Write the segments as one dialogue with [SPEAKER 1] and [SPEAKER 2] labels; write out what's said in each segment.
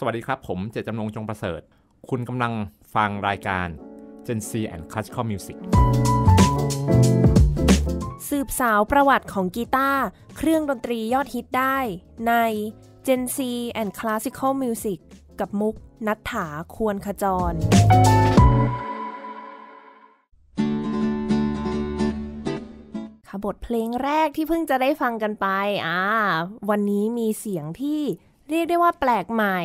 [SPEAKER 1] สวัสดีครับ ผมเจตจำนงจงประเสริฐ คุณกำลังฟังรายการ Gen C and Classical Music
[SPEAKER 2] สืบสาวประวัติของกีตาร์ เครื่องดนตรียอดฮิตได้ใน Gen C and Classical Music กับมุกนัฐถาควรขจรบทเพลงแรกที่เพิ่งจะได้ฟังกันไปอ่าวันนี้มีเสียงที่เรียกได้ว่าแปลกใหม่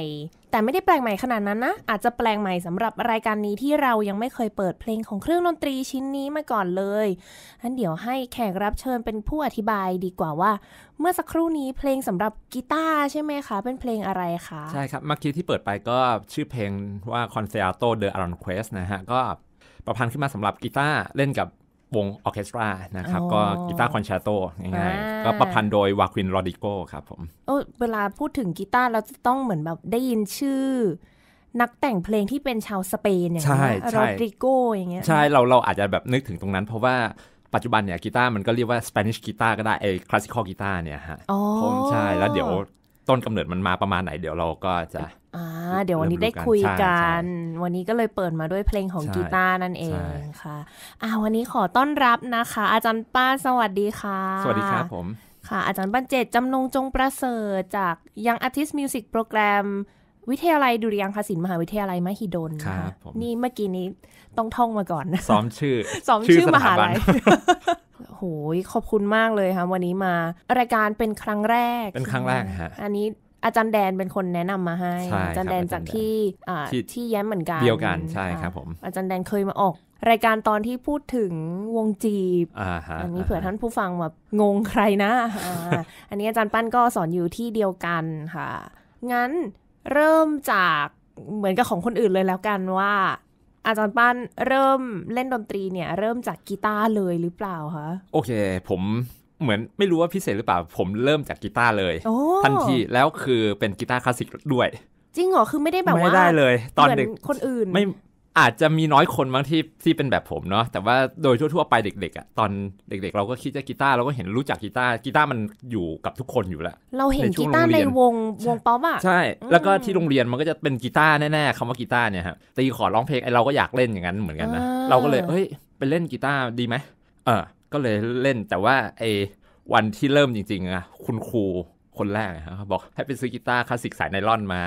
[SPEAKER 2] แต่ไม่ได้แปลกใหม่ขนาดนั้นนะ อาจจะแปลกใหม่สำหรับรายการนี้ที่เรายังไม่เคยเปิดเพลงของเครื่องดนตรีชิ้นนี้มาก่อนเลยงั้นเดี๋ยวให้แขกรับเชิญเป็นผู้อธิบายดีกว่าว่า เมื่อสักครู่นี้เพลงสำหรับกีตาร์ใช่ไหมคะเป็นเพลงอะไรคะ ใช่
[SPEAKER 1] ครับเมื่อกี้ที่เปิดไปก็ชื่อเพลงว่า Concerto de Aranjuez นะฮะก็ประพันธ์ขึ้นมาสำหรับกีตาร์เล่นกับวงออเคสตรานะครับ ก็กีตาร์คอนแชตโตง่ายๆก็ประพันธ์โดยวาควินโรดิโกครับผม
[SPEAKER 2] เวลาพูดถึงกีตาร์เราจะต้องเหมือนแบบได้ยินชื่อนักแต่งเพลงที่เป็นชาวสเปนอย่างเงี้ยโรดิโกอย่างเงี้ยใช่
[SPEAKER 1] เราเราอาจจะแบบนึกถึงตรงนั้นเพราะว่าปัจจุบันเนี่ยกีตาร์มันก็เรียกว่าสเปนิชกีตาร์ก็ได้ไอคลาสสิคอลกีตาร์เนี่ยฮะผมใช่แล้วเดี๋ยวต้นกำเนิดมันมาประมาณไหนเดี๋ยวเราก็จะ อ่
[SPEAKER 2] า เดี๋ยววันนี้ได้คุยกัน วันนี้ก็เลยเปิดมาด้วยเพลงของกีตาร์นั่นเองค่ะอ่าวันนี้ขอต้อนรับนะคะ อาจารย์ป้าสวัสดีค่ะ สวัสดีครับผมค่ะ อาจารย์บันเจตจำนงจงประเสริฐจากยังอาร์ติสต์มิวสิกโปรแกรมวิทยาลัยดุริยางคศิลป์มหาวิทยาลัยมหิดลคนี่เมื่อกี้นี้ต้องท่องมาก่อนซ้อม
[SPEAKER 1] ชื่อซ้อมชื่อมหาลัย
[SPEAKER 2] โหยขอบคุณมากเลยค่ะวันนี้มา รายการเป็นครั้งแรกเป็นครั้งแรกฮะอันนี้อาจารย์แดนเป็นคนแนะนำมาให้ อาจารย์แดนจากที่ที่แย้มเหมือนกันเดียวกัน ใช่ครับผมอาจารย์แดนเคยมาออก รายการตอนที่พูดถึงวงจีบอันนี้เผื่อท่านผู้ฟังแบบงงใครนะอันนี้อาจารย์ปั้นก็สอนอยู่ที่เดียวกันค่ะ งั้นเริ่มจากเหมือนกับของคนอื่นเลยแล้วกันว่าอาจารย์ป้านเริ่มเล่นดนตรีเนี่ย เริ่มจากกีตาร์เลยหรือเปล่าคะ
[SPEAKER 1] โอเค ผมเหมือนไม่รู้ว่าพิเศษหรือเปล่า ผมเริ่มจากกีตาร์เลยทันทีแล้วคือเป็นกีตาร์คลาสสิกด้วย
[SPEAKER 2] จริงเหรอ คือไม่ได้แบบว่าไม่ได้เลย ตอนเด็กคนอื่นไ
[SPEAKER 1] อาจจะมีน้อยคนบางที่ที่เป็นแบบผมเนาะแต่ว่าโดยทั่ว ๆไปเด็กๆอะ่ะตอนเด็กๆเราก็คิดจะกีตาร์เราก็เห็นรู้จักกีตาร์กีตาร์มันอยู่กับทุกคนอยู่แล้วเราเห็นกีตาร์ในว
[SPEAKER 2] งวงป๊อปอ่ะใช่
[SPEAKER 1] แล้วก็ที่โรงเรียนมันก็จะเป็นกีตาร์แน่ๆคำว่ากีตาร์เนี่ยฮะตีขอร้องเพลงไอเราก็อยากเล่นอย่างนั้นเหมือนกันนะเราก็เลยเฮ้ยไปเล่นกีตาร์ดีไหมเออ ก็เลยเล่นแต่ว่าไอวันที่เริ่มจริงๆอะคุณครูคนแรกบอกให้ไปซื้อกีตาร์คลาสสิกสายไนล่อนมา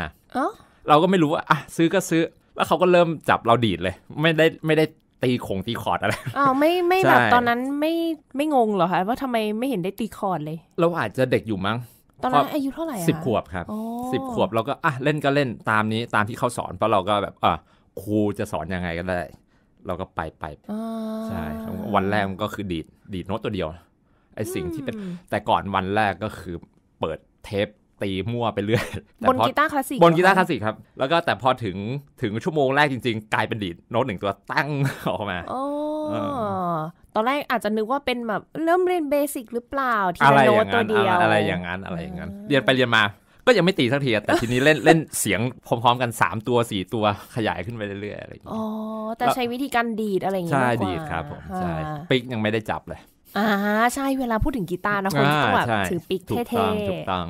[SPEAKER 1] เราก็ไม่รู้ว่าอ่ะซื้อก็ซื้อแล้วเขาก็เริ่มจับเราดีดเลย ไม่ได้ไม่ได้ตีคงตีคอร์ดอะไร
[SPEAKER 2] อ๋อไม่ไม่แบบตอนนั้นไม่ไม่งงเหรอคะว่าทำไมไม่เห็นได้ตีคอร์ด
[SPEAKER 1] เลย เราอาจจะเด็กอยู่มั้ง ตอนนั้นอายุเท่าไหร่สิบขวบครับสิบขวบเราก็อ่ะเล่นก็เล่นตามนี้ตามที่เขาสอน เพราะเราก็แบบอ่ะครูจะสอนยังไงก็ได้เราก็ไปไปใช่วันแรกมันก็คือดีดดีดโน้ตตัวเดียวไอสิ่งที่เป็น แต่ก่อนวันแรกก็คือเปิดเทปตีมั่วไปเรื่อยบนกีตาร์คลาสสิกบนกีตาร์คลาสสิกครับ แล้วก็แต่พอถึงถึงชั่วโมงแรกจริงๆ กลายเป็นดีดโน้ตหนึ่งตัวตั้งออกมาอ
[SPEAKER 2] ตอนแรกอาจจะนึกว่าเป็นแบบเริ่มเรียนเบสิกหรือเปล่า ทีละโน้ตตัวเดียวอะไรอย่าง
[SPEAKER 1] นั้นอะไรอย่างนั้น เรียนไปเรียนมา ก็ยังไม่ตีสักทีแต่ทีนี้เล่นเล่นเสียงพร้อมๆ กัน 3 ตัว 4 ตัวขยายขึ้นไปเรื่อย ๆอะไรอย่างเงี้
[SPEAKER 2] ยอ๋อแต่ใช้วิธีการดีดอะไรอย่างเงี้ยใช่ดีดครับผมใช่
[SPEAKER 1] ปิกยังไม่ได้จับเลย
[SPEAKER 2] อ่าใช่เวลาพูดถึงกีตาร์นะคนต้องแบบถือปิกเท่ๆถูกต้องถูกต้อง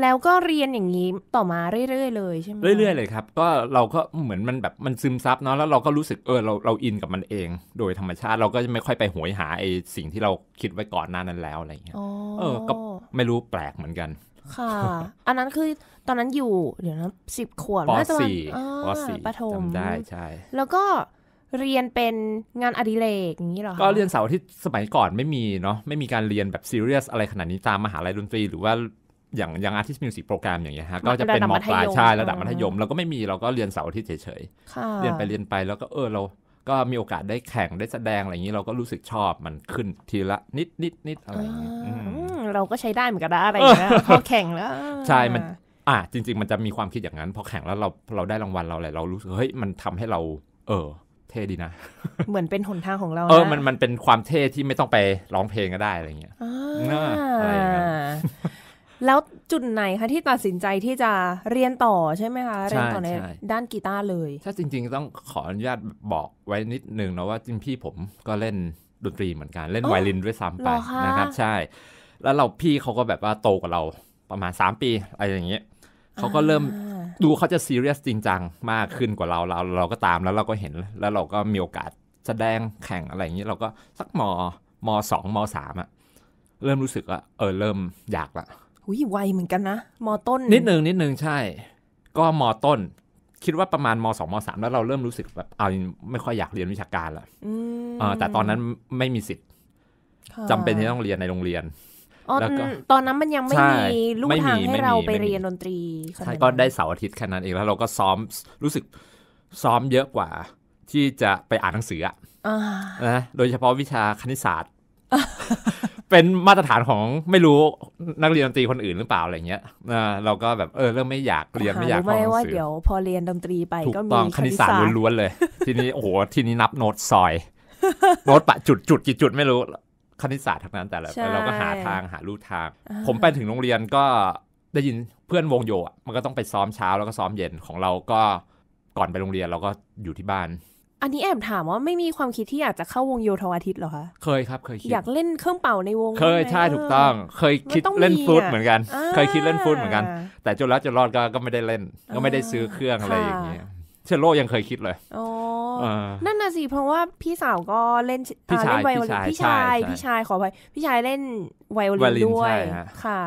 [SPEAKER 2] แล้วก็เรียนอย่างนี้ต่อมาเรื่อยๆเลยใช่ไหมเรื่อย ๆ เล
[SPEAKER 1] ยครับก็เราก็เหมือนมันแบบมันซึมซับเนาะแล้วเราก็รู้สึกเออเราเราอินกับมันเอง โดยธรรมชาติเราก็จะไม่ค่อยไปหวยหาไอ้สิ่งที่เราคิดไว้ก่อนหน้านั้นแล้วอะไรอย่างเงี้ยเออก็ไม่รู้แปลกเหมือนกัน
[SPEAKER 2] ค่ะ อันนั้นคือตอนนั้นอยู่เดี๋ยวนะสิบขวบปสี่ปสี่ปฐมได้ใช่แล้วก็เรียนเป็นงานอดิเรกอย่างนี้หรอก็เรียนเสาร
[SPEAKER 1] ์ที่สมัยก่อนไม่มีเนาะไม่มีการเรียนแบบซีเรียสอะไรขนาดนี้ตามมหาลัยดนตรีหรือว่าอย่างอย่างอาร์ติสต์มิวสิกโปรแกรมอย่างเงี้ยฮะ ก็จะเป็นมปลายใช่ ระดับมัธยม เราก็ไม่มีเราก็เรียนเสาร์อาทิตย์เฉยๆเรียนไปเรียนไปแล้วก็เออเราก็มีโอกาสได้แข่งได้แสดงอะไรอย่างนี้เราก็รู้สึกชอบมันขึ้นทีละนิดนิดนิดอะไรอย่างเงี้ย
[SPEAKER 2] เราก็ใช้ได้เหมือนกันนะอะไรอย่างเงี้ยพอแข่งแล้ว ใช่มัน
[SPEAKER 1] อ่าจริง ๆ มันจะมีความคิดอย่างนั้น พอแข่งแล้วเราเราได้รางวัลเราอะไรเรารู้สึกเฮ้ยมันทำให้เรา เออ เท่ดีนะ
[SPEAKER 2] เหมือนเป็นหนทางของเราเออมัน
[SPEAKER 1] มันเป็นความเท่ที่ไม่ต้องไปร้องเพลงก็ได้อะไรอย่างเงี้ยอะไรอย่างเงี้ย
[SPEAKER 2] แล้วจุดไหนคะที่ตัดสินใจที่จะเรียนต่อใช่ไหมคะ เรียนต่อใน
[SPEAKER 1] ด้านกีตาร์เลยถ้าจริงๆต้องขออนุญาตบอกไว้นิดนึงนะว่าจริงพี่ผมก็เล่นดนตรีเหมือนกันเล่นไวลินด้วยซ้ำไปนะครับใช่ แล้วเราพี่เขาก็แบบว่าโตกว่าเราประมาณ 3 ปีอะไรอย่างเงี้ยเขาก็เริ่มดูเขาจะซีเรียสจริงจังมากขึ้นกว่าเรา เราเราก็ตามแล้วเราก็เห็น แล้วเราก็มีโอกาสแสดงแข่งอะไรอย่างเงี้ยเราก็สักมอมสองมสามอะเริ่มรู้สึกว่าเออเริ่มอยากละ
[SPEAKER 2] หุยไวเหมือนกันนะมอต้น นิดหนึ่ง
[SPEAKER 1] นิดหนึ่งใช่ ก็มอต้น คิดว่าประมาณมสองมสามแล้วเราเริ่มรู้สึกแบบเอาไม่ค่อยอยากเรียนวิชาการละแต่ตอนนั้นไม่มีสิทธิ์จำเป็นที่ต้องเรียนในโรงเรียน แล้วก็ตอนนั้นมันยังไม่มีลูกทางให้เราไปเรียน
[SPEAKER 2] ดนตรีใช่ก็
[SPEAKER 1] ได้เสาร์อาทิตย์แค่นั้นเองแล้ว เราก็ซ้อมรู้สึกซ้อมเยอะกว่า ที่จะไปอ่านหนังสืออ่ะนะโดยเฉพาะวิชาคณิตศาสตร์เป็นมาตรฐานของไม่รู้นักเรียนดนตรีคนอื่นหรือเปล่าอะไรเงี้ยเราก็แบบเออเริ่มไม่อยากเรียนไม่อยากฟังเไม่ว่าเดี
[SPEAKER 2] ๋ยว พอเรียนดนตรีไปก็มีคณิตศาสตร์ล
[SPEAKER 1] ้วนๆเลย ทีนี้โอ้โหทีนี้นับโน้ตซอยโน้ตปะจุดจุดกี่จุดไม่รู้คณิตศาสตร์ทั้งนั้นแต่ละเราก็หาทางหารูทาง ผมไปถึงโรงเรียนก็ได้ยินเพื่อนวงโยมันก็ต้องไปซ้อมเช้า แล้วก็ซ้อมเย็นของเราก็ก่อนไปโรงเรียนเราก็อยู่ที่บ้าน
[SPEAKER 2] อันนี้แอบถามว่าไม่มีความคิดที่อยากจะเข้าวงโยธวาทิตหรอคะ
[SPEAKER 1] เคยครับ เคยคิดอยาก
[SPEAKER 2] เล่นเครื่องเป่าในวง เค
[SPEAKER 1] ยใช่ถูกต้อง เคยคิดเล่นฟุตเหมือนกัน เคยคิดเล่นฟุตเหมือนกัน แต่จนแล้วจนรอดก็ก็ไม่ได้เล่นก็ไม่ได้ซื้อเครื่องอะไรอย่างเงี้ยเชลโลยังเคยคิดเลยอ๋อนั
[SPEAKER 2] ่นน่ะสิเพราะว่าพี่สาวก็เล่นพี่ชายพี่ชายพี่ชายขอไปพี่ชายเล่นไวโอลินด้วยค่ะ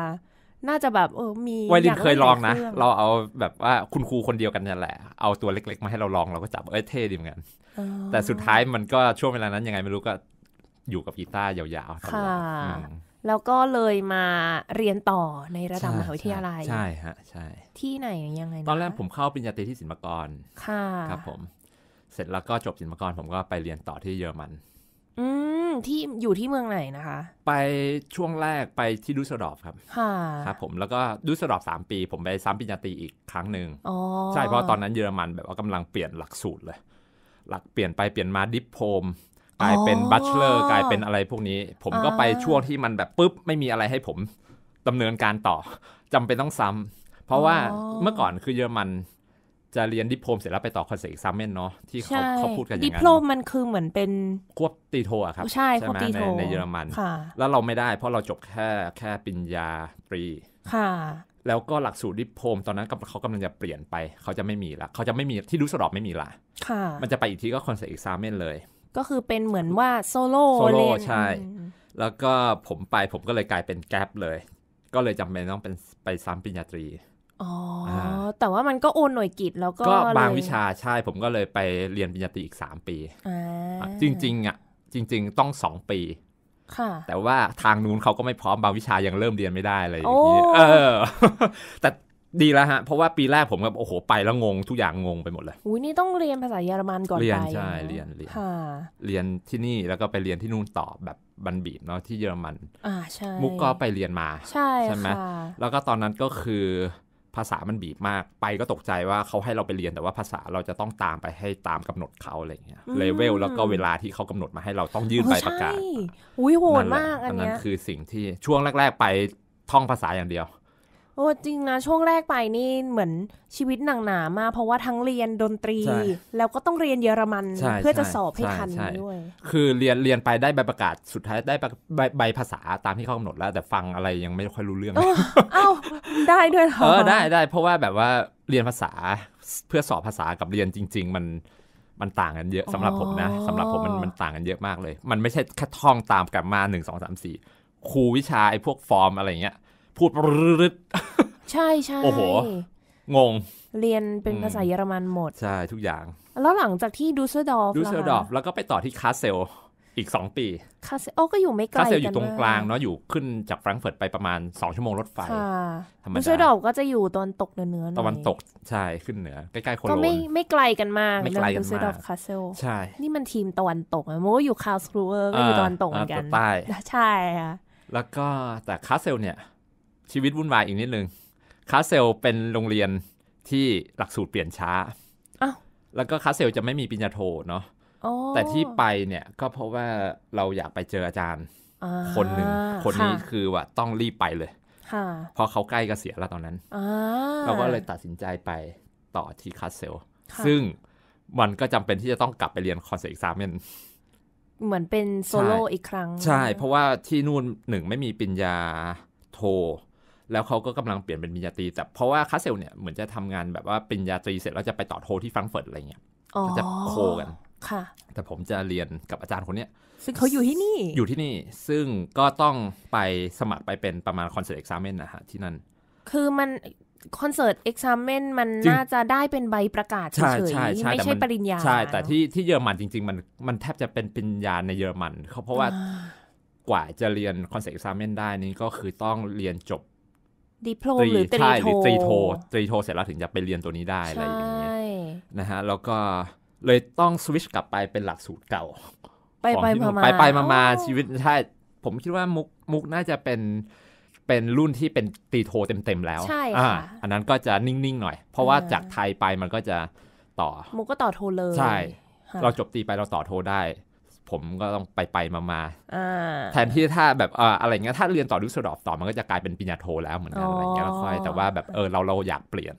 [SPEAKER 2] น่าจะแบบเออมีวัยรุ่นเคยลองนะเรา
[SPEAKER 1] เอาแบบว่าคุณครูคนเดียวกันนั่นแหละ เอาตัวเล็กๆมาให้เราลองเราก็จับเอ้ยเท่ดีเหมือนกัน แต่สุดท้ายมันก็ช่วงเวลานั้น ยังไงไม่รู้ก็อยู่กับกีตาร์ยาวๆค่ะ
[SPEAKER 2] แล้วก็เลยมาเรียนต่อในระดับมหาวิทยาลัยใช่ฮะใช่ ที่ไหนยังไง
[SPEAKER 1] ตอนแรกผมเข้าปริญญาตรีที่ศิลปากรค่ะครับผม เสร็จแล้วก็จบศิลปากรผมก็ไปเรียนต่อที่เยอรมัน
[SPEAKER 2] อืมที่อยู่ที่เมืองไหนนะคะ
[SPEAKER 1] ไปช่วงแรกไปที่ดุสเดอฟครับค่ะครับ ผมแล้วก็ดุสเดอฟสามปี ผมไปซ้ำปิญญาตีอีกครั้งหนึ่งใช่เพราะตอนนั้นเยอรมันแบบว่ากำลังเปลี่ยนหลักสูตรเลย หลักเปลี่ยนไปเปลี่ยนมาดิปโพมกลายเป็นบัชเลอร์กลายเป็นอะไรพวกนี้ ผมก็ไปช่วงที่มันแบบปุ๊บไม่มีอะไรให้ผมดาเนินการต่อจำเป็นต้องซ้ำเพราะว่าเมื่อก่อนคือเยอรมันจะเรียนดิพรมเสร็จแล้วไปต่อคอนเสิร์ตซัมเมนเนาะที่เขาเขาพูดกันอย่างนั้นดิพร
[SPEAKER 2] มมันคือเหมือนเป็น
[SPEAKER 1] ควบตีโทอะครับ ใช่ควบตีโทในเยอรมัน แล้วเราไม่ได้เพราะเราจบแค่แค่ปริญญาตรี ค่ะ แล้วก็หลักสูตรดิพรมตอนนั้นเขากำลังจะเปลี่ยนไป เขาจะไม่มีละเขาจะไม่มีที่ดูสรอบไม่มีละค่ะ มันจะไปอีกทีก็คอนเสิร์ตซัมเมนเลย
[SPEAKER 2] ก็คือเป็นเหมือนว่าโซโล่โซโล่ใช่
[SPEAKER 1] แล้วก็ผมไปผมก็เลยกลายเป็นแกลบเลย ก็เลยจำเป็นต้องเป็นไปซ้ำปริญญาตรีอ๋
[SPEAKER 2] อ แต่ว่ามันก็โอนหน่วยกิจแล้วก็ก็บางวิชา
[SPEAKER 1] ใช่ ผมก็เลยไปเรียนปริญญาตรีอีก 3 ปีจริง ๆอ่ะ จริง ๆต้องสองปีแต่ว่าทางนู้นเขาก็ไม่พร้อมบางวิชายังเริ่มเรียนไม่ได้อะไรอย่างนี้เออ แต่ดีแล้วฮะเพราะว่าปีแรกผมก็โอ้โหไปแล้วงง ทุกอย่างงงไปหมดเลย
[SPEAKER 2] อุ้ยนี่ต้องเรียนภาษาเยอรมันก่อนเรียนใช่เรียนเรียน
[SPEAKER 1] เรียนที่นี่แล้วก็ไปเรียนที่นู่นต่อแบบบันบีบเนาะที่เยอรมันอ่าใช่มุกก็ไปเรียนมาใช่ใช่ไหมแล้วก็ตอนนั้นก็คือภาษามันบีบมากไปก็ตกใจว่าเขาให้เราไปเรียนแต่ว่าภาษาเราจะต้องตามไปให้ตามกำหนดเขาอะไรเงี้ยเลเวลแล้วก็เวลาที่เขากำหนดมาให้เราต้องยื่นใบประกาศ
[SPEAKER 2] อุ้ยโหดมากอันนี้นคื
[SPEAKER 1] อสิ่งที่ช่วงแรก ๆ ไปท่องภาษาอย่างเดียว
[SPEAKER 2] โอ้จริงนะช่วงแรกไปนี่เหมือนชีวิตหนังหนามากเพราะว่าทั้งเรียนดนตรีแล้วก็ต้องเรียนเยอรมัน เพื่อจะสอบให้ทันด้วยค
[SPEAKER 1] ือเรียนเรียนไปได้ใบประกาศสุดท้ายได้ใบใบภาษาตามที่เขากำหนดแล้วแต่ฟังอะไรยังไม่ค่อยรู้เรื่องเ
[SPEAKER 2] อ้าได้ด้วยเหรอเออได้ไ
[SPEAKER 1] ด้เพราะว่าแบบว่าเรียนภาษาเพื่อสอบภาษากับเรียนจริง ๆ มันมันต่างกันเยอะสำหรับผมนะ สำหรับผมมันมันต่างกันเยอะมากเลย มันไม่ใช่แค่ท่องตามกลับมาหนึ่งสองสามสี่ครูวิชาไอ้พวกฟอร์มอะไรเงี้ยพูดรึด
[SPEAKER 2] ใช่ใช่โอ้โหงง เรียนเป็นภาษาเยอรมันหมด
[SPEAKER 1] ใช่ทุกอย่าง
[SPEAKER 2] แล้วหลังจากที่ดูเซอร์ดอฟดูเซอร์ดอฟ
[SPEAKER 1] แล้วก็ไปต่อที่คาสเซลอีก 2 ปี
[SPEAKER 2] คาเซลโอ้ก็อยู่ไม่ไกลคาเซลอยู่ตรงกลาง
[SPEAKER 1] เนาะอยู่ขึ้นจากแฟรงก์เฟิร์ตไปประมาณ 2 ชั่วโมงรถไฟดูเซอร์ดอ
[SPEAKER 2] ฟก็จะอยู่ตอนตกเหนือตะวัน
[SPEAKER 1] ตกใช่ขึ้นเหนือใกล้ๆโคโลนก็ไม่
[SPEAKER 2] ไม่ไกลกันมากไม่ไกลกันมากดูดอคาเซลใช่นี่มันทีมตะวันตกอะโมอยู่คาสครูเออร์ก็อยู่ตะวันตกเหมือนกันใช่ค่ะ
[SPEAKER 1] แล้วก็แต่คาเซลเนี่ยชีวิตวุ่นวายอีกนิดนึงคาเซล เป็นโรงเรียนที่หลักสูตรเปลี่ยนช้า อ้าวแล้วก็คาเซลจะไม่มีปิญญาโทเนาะแต่ที่ไปเนี่ยก็เพราะว่าเราอยากไปเจออาจารย์
[SPEAKER 3] คนหนึ่งคนนี้
[SPEAKER 1] คือว่าต้องรีบไปเลยเพราะเขาใกล้เกษียณแล้วตอนนั้นเราก็เลยตัดสินใจไปต่อที่คาเซลซึ่งมันก็จำเป็นที่จะต้องกลับไปเรียนคอนเสิร์ตอีกสามเน
[SPEAKER 2] เหมือนเป็นโซโล่อีกครั้ง ใช่ เพราะ
[SPEAKER 1] ว่าที่นู่นหนึ่งไม่มีปิญญาโทแล้วเขาก็กำลังเปลี่ยนเป็นปริญญาตรีแต่เพราะว่าคาเซลเนี่ยเหมือนจะทำงานแบบว่าปริญญาตรีเสร็จแล้วจะไปต่อโทที่ฟรังเฟิร์ตอะไรเงี้ย
[SPEAKER 3] ก็จะโคกันค่ะ
[SPEAKER 1] แต่ผมจะเรียนกับอาจารย์คนเนี้ย
[SPEAKER 2] ซึ่งเขาอยู่ที่นี่อยู่
[SPEAKER 1] ที่นี่ซึ่งก็ต้องไปสมัครไปเป็นประมาณคอนเสิร์ตเอ็กซามเมนนะฮะที่นั่น
[SPEAKER 2] คือมันคอนเสิร์ตเอ็กซามเมนมันน่าจะได้เป็นใบประกาศเฉยๆไม่ใช่ปริญญาใช่แต่
[SPEAKER 1] ที่ที่เยอรมันจริงๆ มันมันแทบจะเป็นปริญญาในเยอรมันเขาเพราะว่า กว่าจะเรียนคอนเสิร์ตเอ็กซามเมนได้นี่ก็คือต้องเรียนจบดิโพลหรือตรีโทตรีโทตรีโทเสร็จแล้วถึงจะไปเรียนตัวนี้ได้อะไรอย่างเงี้ยนะฮะแล้วก็เลยต้องสวิชกลับไปเป็นหลักสูตรเก่า ไปไปมาไปไปมาชีวิตใช่ผมคิดว่ามุกมุกน่าจะเป็นเป็นรุ่นที่เป็นตีโทเต็มๆแล้วใช่ค่ะอันนั้นก็จะนิ่งๆหน่อย เพราะว่าจากไทยไปมันก็จะต่อ
[SPEAKER 2] มุกก็ต่อโทเลย ใช่ เราจ
[SPEAKER 1] บตีไปเราต่อโทได้ผมก็ต้องไปไปมามาแทนที่ถ้าแบบอะไรเงี้ยถ้าเรียนต่อดุสดอฟต่อมันก็จะกลายเป็นปิญญาโทแล้วเหมือนกันอะไรเงี้ยแล้วค่อย แต่ว่าแบบเออเราเราอยากเปลี่ยน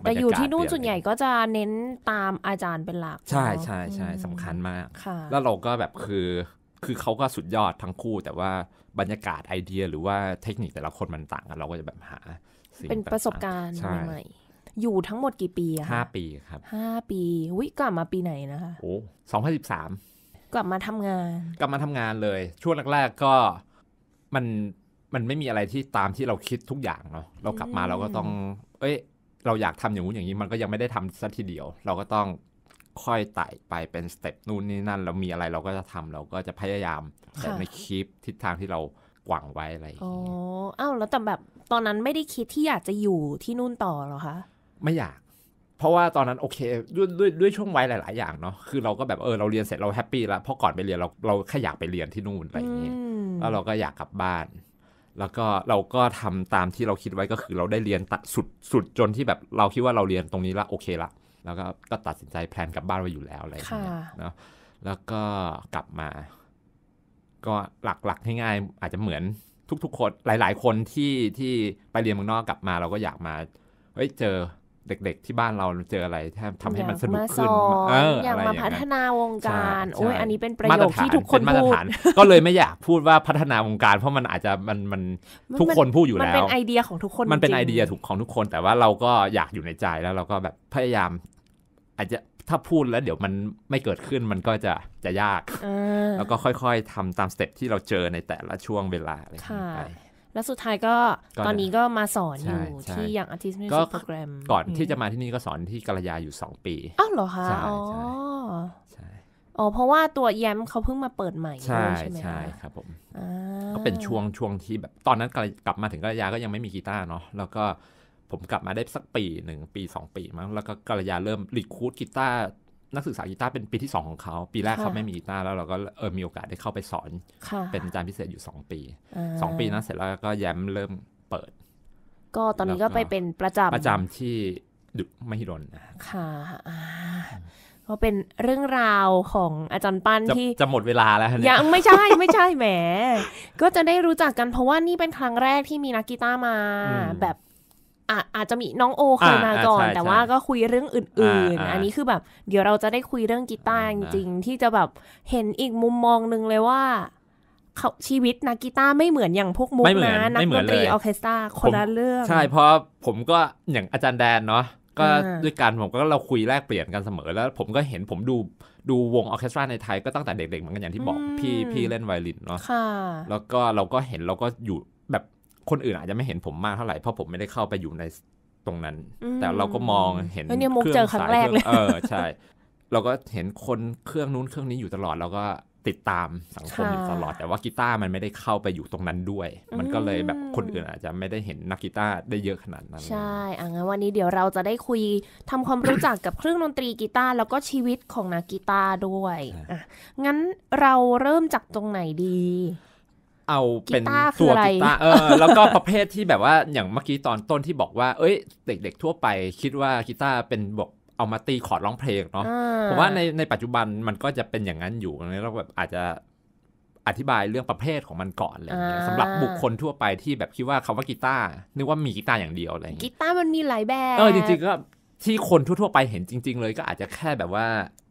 [SPEAKER 2] แต่อยู่ที่นู่นส่วนใหญ่ก็จะเน้นตามอาจารย์เป็นหลัก ใช่ใช่ใช่สำคัญ
[SPEAKER 1] มาก แล้วเราก็แบบคือคือเขาก็สุดยอดทั้งคู่ แต่ว่าบรรยากาศไอเดียหรือว่าเทคนิคแต่ละคนมันต่างกันเราก็จะแบบหา เป็นประสบการณ์ใหม่
[SPEAKER 2] อยู่ทั้งหมดกี่ปีอะห้าปีครับห้าปี วิกลับมาปีไหนนะคะ
[SPEAKER 1] โอ้สองพันสิบสาม
[SPEAKER 2] กลับมาทำงาน
[SPEAKER 1] กลับมาทำงานเลย ช่วงแรกๆก็มันมันไม่มีอะไรที่ตามที่เราคิดทุกอย่างเนาะ เรากลับมาเราก็ต้อง เอ้ย เราอยากทำอย่างนู้นอย่างนี้มันก็ยังไม่ได้ทำสักทีเดียว เราก็ต้องค่อยไต่ไปเป็นสเต็ปนู่นนี่นั่น เรามีอะไรเราก็จะทำเราก็จะพยายามแต่ในคลิป ทิศทางที่เราหวังไว้อะไรอย่างเ
[SPEAKER 2] งี้ย อ๋ออ้าวแล้วแต่แบบตอนนั้นไม่ได้คิดที่อยากจะอยู่ที่นู่นต่อหรอคะ
[SPEAKER 1] ไม่อยากเพราะว่าตอนนั้นโอเคด้วยด้วยด้วยช่วงวัยหลายๆอย่างเนาะคือเราก็แบบเออเราเรียนเสร็จเราแฮปปี้แล้วเพราะก่อนไปเรียนเราเราแค่อยากไปเรียนที่นู่นอะไรอย่างเงี้ยแล้วเราก็อยากกลับบ้าน แล้วก็เราก็ทำตามที่เราคิดไว้ก็คือ เราได้เรียนตัดสุดสุดจนที่แบบเราคิดว่าเราเรียนตรงนี้ละโอเคละ แล้วก็ก็ตัดสินใจแพลนกลับบ้านไว้อยู่แล้วอะไรอย่างเงี้ยเนาะแล้วก็กลับมา ก็หลักๆง่ายๆอาจจะเหมือน ทุกๆคนหลาย ๆ คนที่ที่ไปเรียนเมืองนอกกลับมา เราก็อยากมาเฮ้ยเจอเด็กๆที่บ้านเราเจออะไรทำให้มันสนุกขึ้นอออย่างมาพัฒน
[SPEAKER 2] าวงการ โอ้ยอันนี้เป็นประโยคที่ทุกคนมาตรฐานก็เลยไม่อยา
[SPEAKER 1] กพูดว่าพัฒนาวงการ เพราะมันอาจจะมันมันทุกคนพูดอยู่แล้ว มันเป็นไอเดีย
[SPEAKER 2] ของทุกคนมันเป็นไอเดียถ
[SPEAKER 1] ูกของทุกคน แต่ว่าเราก็อยากอยู่ในใจแล้วเราก็แบบพยายาม อาจจะถ้าพูดแล้วเดี๋ยวมันไม่เกิดขึ้นมันก็จะจะยากแล้วก็ค่อย ๆทำตามสเต็ปที่เราเจอในแต่ละช่วงเวลาอะไรอย่างเงี้ย
[SPEAKER 2] แล้วสุดท้ายก็ตอนนี้ก็มาสอนอยู่ที่อย่าง Artist Music โปรแกรม
[SPEAKER 1] ก่อนที่จะมาที่นี่ก็สอนที่กรยาอยู่ 2 ปีอ้าวเหรอคะอ
[SPEAKER 2] ๋ออ๋อเพราะว่าตัวแย้มเขาเพิ่งมาเปิดใหม่ใช่ใช่ใช่ครับผมก็เป็นช่
[SPEAKER 1] วงช่วงที่แบบตอนนั้นกลับมาถึงกรยาก็ยังไม่มีกีตาร์เนาะแล้วก็ผมกลับมาได้สักปีหนึ่งปีสองปีมั้งแล้วก็กรยาเริ่มรีคูดกีตาร์นักศึกษากีตาร์เป็นปีที่ 2 ของเขา ปีแรกเขาไม่มีกีตาร์แล้วเราก็ เออมีโอกาสได้เข้าไปสอนเป็นอาจารย์พิเศษอยู่2ปี2ปีนั้นเสร็จแล้วก็แย้มเริ่มเปิด
[SPEAKER 2] ก็ตอนนี้ก็ไปเป็นประจำประจ
[SPEAKER 1] ำที่ดุไม่ฮิรนนะ
[SPEAKER 2] ค่ะก็เป็นเรื่องราวของอาจารย์ปั้นที่จ
[SPEAKER 1] ะหมดเวลาแล้ว ยังไม่
[SPEAKER 2] ใช่ไม่ใช่แหม ก็จะได้รู้จักกันเพราะว่านี่เป็นครั้งแรกที่มีนักกีตาร์มาแบบอาจจะมีน้องโอเคยมาก่อนแต่ว่าก็คุยเรื่องอื่นๆ อันนี้คือแบบเดี๋ยวเราจะได้คุยเรื่องกีตาร์จริงๆ ที่จะแบบเห็นอีกมุมมองหนึ่งเลยว่าเขาชีวิตนักกีตาร์ไม่เหมือนอย่างพวกมุกนะนักดนตรีออเคสตราคนละเรื่องใช่เพ
[SPEAKER 1] ราะผมก็อย่างอาจารย์แดนเนาะก็ด้วยกันผมก็เราคุยแลกเปลี่ยนกันเสมอ แล้ว ผมก็เห็นผมดูดูวงออเคสตราในไทยก็ตั้งแต่เด็กๆเหมือนกันอย่างที่บอกพี่พี่เล่นไวลินเนาะแล้วก็เราก็เห็นเราก็อยู่คนอื่นอาจจะไม่เห็นผมมากเท่าไหร่เพราะผมไม่ได้เข้าไปอยู่ในตรงนั้น แต่เราก็มองเห็นเครื่องสายเครื่องเออใช่ เราก็เห็นคนเครื่องนู้นเครื่องนี้อยู่ตลอดเราก็ติดตามสังคมอยู่ตลอดแต่ว่ากีตาร์มันไม่ได้เข้าไปอยู่ตรงนั้นด้วย มันก็เลยแบบคนอื่นอาจจะไม่ได้เห็นนักกีตาร์ได้เยอะขนาดนั้น ใช
[SPEAKER 2] ่อ่งั้นวันนี้เดี๋ยวเราจะได้คุยทำความรู้จักกับเครื่องดนตรีกีตาร์แล้วก็ชีวิตของนักกีตาร์ด้วยอ่ะงั้นเราเริ่มจากตรงไหนดี
[SPEAKER 1] เอาเป็นตัวกีตาร์เออแล้วก็ประเภทที่แบบว่าอย่างเมื่อกี้ตอนต้นที่บอกว่าเอ้ย เด็ก ๆ ทั่วไปคิดว่ากีตาร์เป็นบอกเอามาตีคอร์ดร้องเพลงเนาะผมว่าในในปัจจุบันมันก็จะเป็นอย่างนั้นอยู่แล้วแบบอาจจะอธิบายเรื่องประเภทของมันก่อนอะไรเงี้ยสำหรับบุคคลทั่วไปที่แบบคิดว่าคาว่ากีตาร์นึกว่ามีกีตาร์อย่างเดียวอะไรเงี้ยกี
[SPEAKER 2] ตาร์มันมีหลายแบบ เออจริงๆก็
[SPEAKER 1] ที่คนทั่วๆ ไปเห็นจริง ๆ เลยก็อาจจะแค่แบบว่า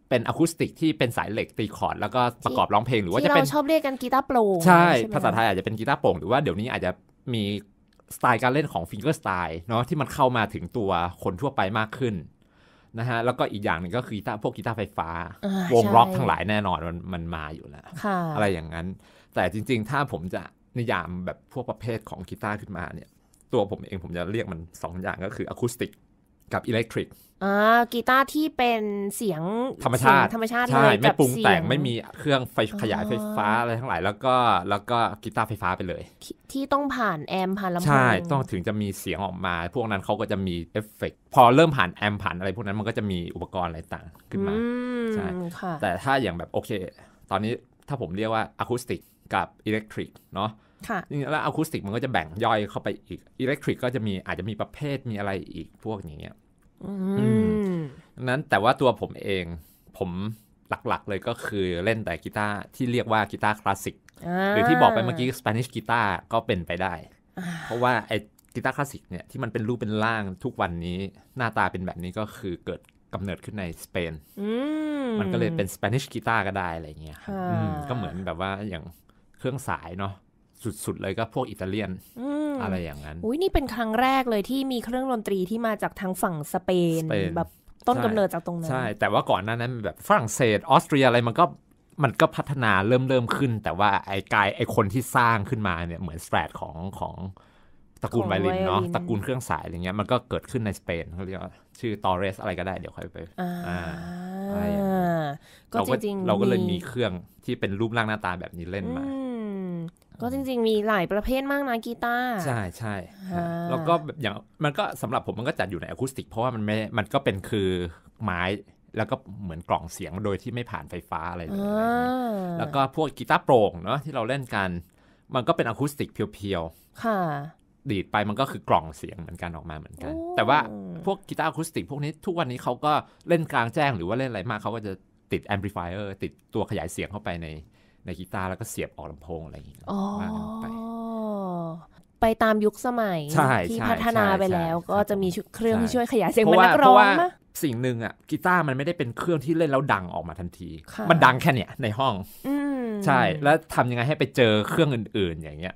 [SPEAKER 1] เป็นอะคูสติกที่เป็นสายเหล็กตีคอร์ดแล้วก็ประกอบร้องเพลง หรือว่าจะเป็นช
[SPEAKER 2] อบเรียกกันกีตาร์โปร่งใช่ภาษาไทยอาจ
[SPEAKER 1] จะเป็นกีตาร์โปร่งหรือว่าเดี๋ยวนี้อาจจะมีสไตล์การเล่นของฟิงเกอร์สไตล์เนาะที่มันเข้ามาถึงตัวคนทั่วไปมากขึ้นนะฮะแล้วก็อีกอย่างหนึ่งก็คือกีตาร์พวกกีตาร์ไฟฟ้า วงร็อกทั้งหลายแน่นอนมันมันมาอยู่แล้ว อะไรอย่างนั้นแต่จริงๆถ้าผมจะนิยามแบบพวกประเภทของกีตาร์ขึ้นมาเนี่ยตัวผมเองผมจะเรียกมัน2อย่างก็คืออะคูสติกกับอิเล็กทริก
[SPEAKER 2] กีตาร์ที่เป็นเสียงธรรมชาติธรรมชาติใช่ไม่ปรุงแต่งไม่มี
[SPEAKER 1] เครื่องไฟขยายไฟฟ้าอะไรทั้งหลายแล้วก็แล้วก็กีตาร์ไฟฟ้าไปเลย
[SPEAKER 2] ที่ต้องผ่านแอมผ่านลำโพงใช่ ต้อง
[SPEAKER 1] ถึงจะมีเสียงออกมา พวกนั้นเขาก็จะมีเอฟเฟกพอเริ่มผ่านแอมผ่านอะไรพวกนั้นมันก็จะมีอุปกรณ์อะไรต่างขึ้นมาใช่แต่ถ้าอย่างแบบโอเค ตอนนี้ถ้าผมเรียกว่าอะคูสติกกับอิเล็กทริกเนาะแล้วอะคูสติกมันก็จะแบ่งย่อยเข้าไปอีกอิเล็กทริกก็จะมีอาจจะมีประเภทมีอะไรอีกพวกอย่างเงี้ยนั้นแต่ว่าตัวผมเอง ผมหลักๆเลยก็คือเล่นแต่กีตาร์ที่เรียกว่ากีตาร์คลาสสิกหรือที่บอกไปเมื่อกี้สเปนิชกีตาร์ก็เป็นไปได้เพราะว่าไอ้กีตาร์คลาสสิกเนี่ยที่มันเป็นรูปเป็นร่างทุกวันนี้ หน้าตาเป็นแบบนี้ก็คือเกิดกำเนิดขึ้นในสเปนมันก็เลยเป็นสเปนิชกีตาร์ก็ได้อะไรเงี้ยก็เหมือนแบบว่าอย่างเครื่องสายเนาะสุดๆเลยก็พวกอิตาเลียนอะไรอย่างนั้นอุ้
[SPEAKER 2] ยนี่เป็นครั้งแรกเลยที่มีเครื่องดนตรีที่มาจากทางฝั่งสเปนแบบต้นกำเนิดจากตรงนั้น ใช่
[SPEAKER 1] แต่ว่าก่อนหน้านั้นแบบฝรั่งเศสออสเตรียอะไรมันก็มันก็พัฒนาเริ่มเริ่มขึ้น แต่ว่าไอ้กายไอ้คนที่สร้างขึ้นมาเนี่ยเหมือนสแตรทของของตระกูลไวลินเนาะตระกูลเครื่องสายอะไรเงี้ย มันก็เกิดขึ้นในสเปนเขาเรียกว่าชื่อตอเรสอะไรก็ได้เดี๋ยวค่อยไปอก็จริงๆเราก็เลยมีเครื่องที่เป็นรูปร่างหน้าตาแบบนี้เล่นมา
[SPEAKER 2] ก็จริงๆมีหลายประเภทมากนะกีตาร์ใช่
[SPEAKER 1] ใช่แล้วก็อย่างมันก็สำหรับผมมันก็จัดอยู่ในอะคูสติกเพราะว่ามันไม่มันก็เป็นคือไม้แล้วก็เหมือนกล่องเสียงโดยที่ไม่ผ่านไฟฟ้าอะไรเลยแล้วก็พวกกีตาร์โปร่งเนาะที่เราเล่นกัน มันก็เป็นอะคูสติกเพียวๆค่ะ ดีดไปมันก็คือกล่องเสียงเหมือนกันออกมาเหมือนกัน แต่ว่าพวกกีตาร์อะคูสติกพวกนี้ทุกวันนี้เขาก็เล่นกลางแจ้งหรือว่าเล่นอะไรมากเขาก็จะติดแอมพลิฟายเออร์ติดตัวขยายเสียงเข้าไปในในกีตาร์แล้วก็เสียบออกลำโพงอะไรอย่างเงี้
[SPEAKER 2] ยากันไปไปตามยุคสมัยที่พัฒนาไปแล้วก็จะมีเครื่องที่ช่วยขยายเสียงเปมนนักร้องนะ
[SPEAKER 1] สิ่งหนึ่งอะกีตาร์มันไม่ได้เป็นเครื่องที่เล่นแล้วดังออกมาทันที มันดังแค่เนี้ยในห้องใช่ แล้วทำยังไงให้ไปเจอเครื่องอื่น ๆ อย่างเงี้ย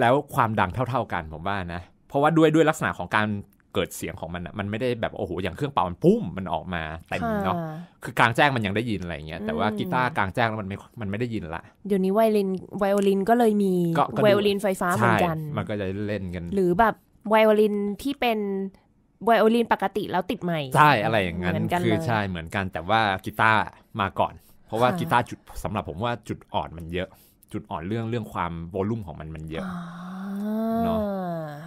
[SPEAKER 1] แล้วความดังเท่า ๆกันผมว่านะ เพราะว่าด้วยด้วยลักษณะของการเกิดเสียงของมันอ่ะมันไม่ได้แบบโอ้โหอย่างเครื่องเป่ามันปุ้มมันออกมาเต็มเนาะคือกลางแจ้งมันยังได้ยินอะไรเงี้ยแต่ว่ากีตาร์กลางแจ้งแล้วมันไม่มันไม่ได้ยินละ
[SPEAKER 2] เดี๋ยวนี้ไวโอลินไวโอลินก็เลยมีไวโอลินไฟฟ้าเหมือนกัน
[SPEAKER 1] มันก็จะเล่นกัน หรื
[SPEAKER 2] อแบบไวโอลินที่เป็นไวโอลินปกติแล้วติดใหม่ ใช่อะไรอย่างนั้นคือใช่
[SPEAKER 1] เหมือนกันแต่ว่ากีตาร์มาก่อน เพราะว่ากีตาร์จุดสำหรับผมว่าจุดอ่อนมันเยอะ จุดอ่อนเรื่องเรื่องความโวลูมของมันมันเยอะเนาะ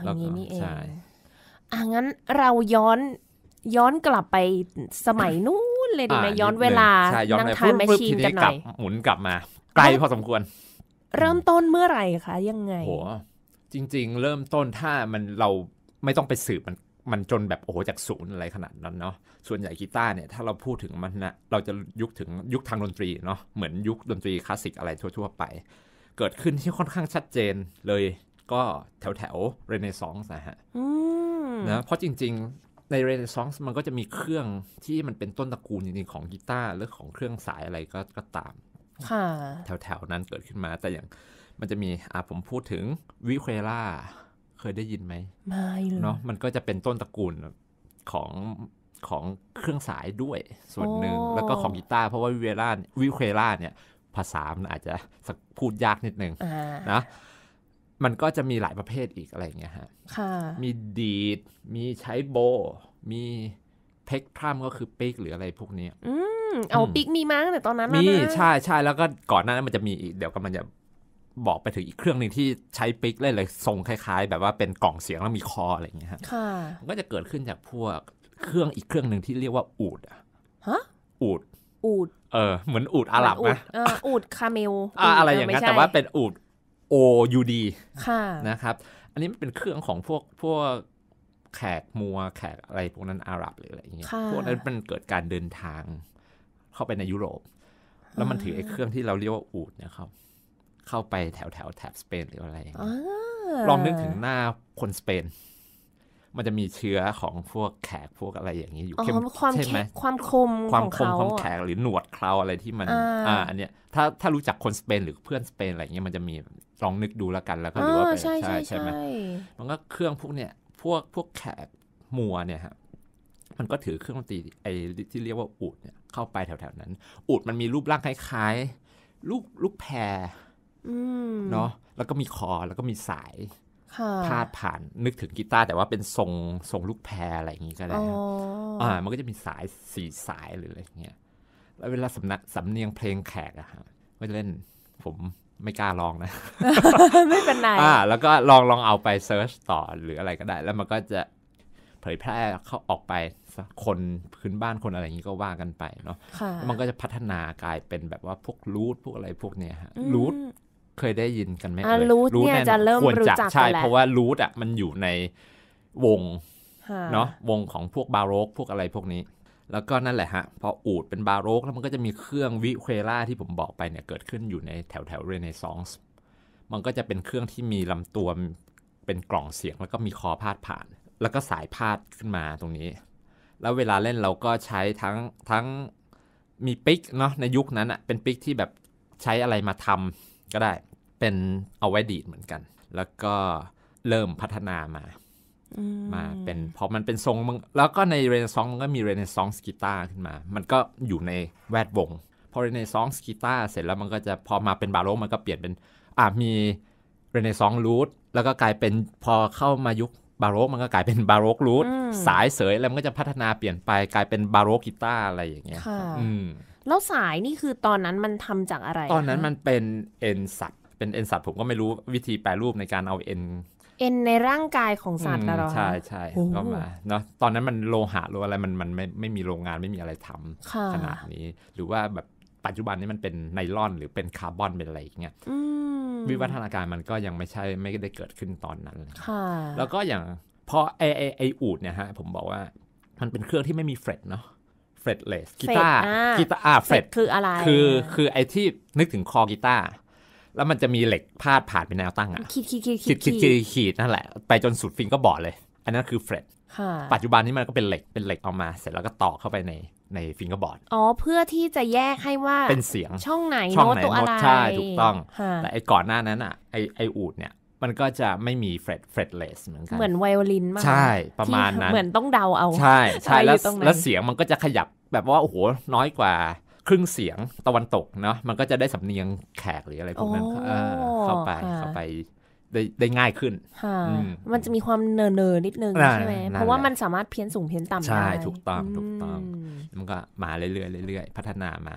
[SPEAKER 1] แล้วก็ใช่
[SPEAKER 2] อ่งั้นเราย้อนย้อนกลับไปสมัยนู้นเลยดีไหมย้อนเวลาใช่ย้อนแมชชีนกันหน่อย
[SPEAKER 1] หมุนกลับมาไกลพอสมควร
[SPEAKER 2] เริ่มต้นเมื่อไหร่คะยังไง โห
[SPEAKER 1] จริง ๆ เริ่มต้นถ้ามันเราไม่ต้องไปสืบมันมันจนแบบโอ้โหจากศูนย์อะไรขนาดนั้นเนาะส่วนใหญ่กีตาร์เนี่ยถ้าเราพูดถึงมันนะเราจะยุคถึงยุคทางดนตรีเนาะเหมือนยุคดนตรีคลาสสิกอะไรทั่วๆไป เกิดขึ้นที่ค่อนข้างชัดเจนเลย ก็แถวแถวเรเนซองส์นะฮะนะเพราะจริงๆ ในเรเนซองส์มันก็จะมีเครื่องที่มันเป็นต้นตระกูลจริงๆของกีตาร์หรือของเครื่องสายอะไรก็กตามแถวๆ นั้นเกิดขึ้นมา แต่อย่างมันจะมีอ่าผมพูดถึงวิเควลาเคยได้ยินไหมไม่เลยเนาะมันก็จะเป็นต้นตระกูลของของเครื่องสายด้วยส่วนหนึ่งแล้วก็ของกีตาร์เพราะว่าวิเวลาวิเควลาเนี่ย ภาษามันอาจจะพูดยากนิดนึงนะมันก็จะมีหลายประเภทอีกอะไรเงี้ยฮะมีดีด มีใช้โบ มีเพกทรัมก็คือปีกหรืออะไรพวกนี้ อ
[SPEAKER 2] ืมเอาปีกมีมั้งแต่ตอนนั้นมีใช่
[SPEAKER 1] ใช่แล้วก็ก่อนหน้านั้นมันจะมีอีกเดี๋ยวก็มันจะบอกไปถึงอีกเครื่องหนึ่งที่ใช้ปิกเล่นเลยทรงคล้าย ๆ แบบว่าเป็นกล่องเสียงแล้วมีคออะไรเงี้ยค่ะก็จะเกิดขึ้นจากพวกเครื่องอีกเครื่องหนึ่งที่เรียกว่าอูดอะฮะอูด อูด เออ เหมือนอูดอาหรับนะ
[SPEAKER 2] อูดคาเมลออะไรอย่างเงี้ยแต่ว่าเ
[SPEAKER 1] ป็นอูด OUD นะครับ อันนี้มันเป็นเครื่องของพวกพวกแขกมัวแขกอะไรพวกนั้นอาหรับหรืออะไรอย่างเงี้ย พวกนั้นมันเกิดการเดินทาง เข้าไปในยุโรป แล้วมันถือไอ้เครื่องที่เราเรียกว่าอูดเนี่ยครับ เข้าไปแถวแถวแถบสเปนหรืออะไรอย่างเงี้ยลองนึกถึงหน้าคนสเปนมันจะมีเชื้อของพวกแขกพวกอะไรอย่างนี้อยู่เข้มใช่ไหม ความคมความคมความแขกหรือหนวดเคราอะไรที่มัน อ่า อันเนี้ย ถ้าถ้ารู้จักคนสเปนหรือเพื่อนสเปนอะไรเงี้ยมันจะมีลองนึกดูแล้วกันแล้วก็ดูว่าเป็นใช่ใช่ใช่ไหมมันก็เครื่องพวกเนี่ยพวกพวกแขกมัวเนี่ยฮะมันก็ถือเครื่องดนตรีไอ้ที่เรียกว่าอูดเนี่ยเข้าไปแถวๆนั้นอูดมันมีรูปร่างคล้าย ๆลูกลูกแพรเนาะแล้วก็มีคอแล้วก็มีสายพาดผ่านนึกถึงกีตาร์แต่ว่าเป็นทรงทรงลูกแพรอะไรอย่างนี้ก็ได้อ่ามันก็จะมีสายสี่สายหรืออะไรเงี้ยแล้วเวลาสำนักสำเนียงเพลงแขกอะฮะก็จะเล่น ผมไม่กล้าลองนะ ไม่เป็นไรอ่า แล้วก็ลองลองเอาไปเซิร์ชต่อหรืออะไรก็ได้แล้วมันก็จะเผยแพร่เข้าออกไป คนพื้นบ้านคนอะไรอย่างนี้ก็ว่ากันไปเนาะมันก็จะพัฒนากลายเป็นแบบว่าพวกรูทพวกอะไรพวกเนี้ยฮะ รูทเคยได้ยินกันไหมเยรูทเนี่ยจะเริ่มรู้จักใช่เพราะว่ารูทอ่ะมันอยู่ในวงเนาะวงของพวกบาโรกพวกอะไรพวกนี้แล้วก็นั่นแหละฮะพออูดเป็นบาโรกแล้วมันก็จะมีเครื่องวิเควลาที่ผมบอกไปเนี่ยเกิดขึ้นอยู่ในแถวแถวเรเนซองส์มันก็จะเป็นเครื่องที่มีลำตัวเป็นกล่องเสียงแล้วก็มีคอพาดผ่าน แล้วก็สายพาดขึ้นมาตรงนี้ แล้วเวลาเล่นเราก็ใช้ทั้งทั้งมีปิกเนาะในยุคนั้นอะเป็นปิกที่แบบใช้อะไรมาทำก็ได้เป็นเอาไว้ดีดเหมือนกัน แล้วก็เริ่มพัฒนามามาเป็นพอมันเป็นทรง แล้วก็ในเรเนซองส์มันก็มีเรเนซองส์กีตาร์ขึ้นมา มันก็อยู่ในแวดวง พอเรเนซองส์กีตาร์เสร็จแล้วมันก็จะพอมาเป็นบาโรกมันก็เปลี่ยนเป็นอ่ามีเรเนซองส์รูทแล้วก็กลายเป็นพอเข้ามายุคบาโรกมันก็กลายเป็นบาโรกรูทสายเสยแล้วมันก็จะพัฒนาเปลี่ยนไปกลายเป็นบาโรกกีตาร์อะไรอย่างเงี้ย
[SPEAKER 2] แล้วสายนี่คือตอนนั้นมันทำจากอะไร ตอนนั้นมัน
[SPEAKER 1] เป็นเอ็นสัตเป็นเอ็นสัตผมก็ไม่รู้วิธีแปลรูปในการเอาเอ็น
[SPEAKER 2] เอ็นในร่างกายของสัตว์นละหรอใช่ใช่ก็มา
[SPEAKER 1] เนาะตอนนั้นมันโลหะหรืออะไรมันมันไม่ไม่มีโรงงานไม่มีอะไรทำขนาดนี้ หรือว่าแบบปัจจุบันนี้มันเป็นไนลอนหรือเป็นคาร์บอนเป็นอะไรอย่างเงี้ยวิวัฒนาการมันก็ยังไม่ใช่ไม่ได้เกิดขึ้นตอนนั้นแล้วก็อย่างพอไอไอไออูดเนี่ยฮะผมบอกว่ามันเป็นเครื่องที่ไม่มีเฟรตเนาะเฟรตเลสกีตาร์กีตาร์เฟรตคืออะไร คือคือไอที่นึกถึงคอกีตาร์แล้วมันจะมีเหล็กพาดผ่านเป็นแนวตั้งอะขีดขีดขีดขีดขีดขีดขีดนั่นแหละ ไปจนสุดฟิงก็บอดเลย อันนั้นคือเฟรดปัจจุบันนี้มันก็เป็นเหล็ก เป็นเหล็กออกมาเสร็จแล้วก็ต่อเข้าไปในในฟิงก์บอร์ด
[SPEAKER 2] อ๋อ เพื่อที่จะแยกให้ว่า เป็น
[SPEAKER 1] เสียง ช่องไหนช่องไหนโน้ตใช่ถูกต้อง แต่ไอ้ก่อนหน้านั้นอ่ะ ไอ้ไอ้อูดเนี่ย มันก็จะไม่มีเฟรดเฟรดเลส เหมือนกันเหมือนไวโอลินมาก ใช่ ประมาณนั้นเหมือนต้องเดาเอา ใช่ ใช่แล้วแล้วเสียงมันก็จะขยับแบบว่าโอ้โหน้อยกว่าครึ่งเสียงตะวันตกเนาะมันก็จะได้สำเนียงแขกหรืออะไรพวกนั้นเข้าไปเข้าไปได้ได้ง่ายขึ้น
[SPEAKER 2] มันจะมีความเนอเนอนิดนึงใช่ไหมเพราะว่ามันสามารถเพี้ยนสูงเพี้ยนต่ำได้ใช่ถูกต้องถูกต้อง
[SPEAKER 1] มันก็มาเรื่อยๆเรื่อยๆพัฒนามา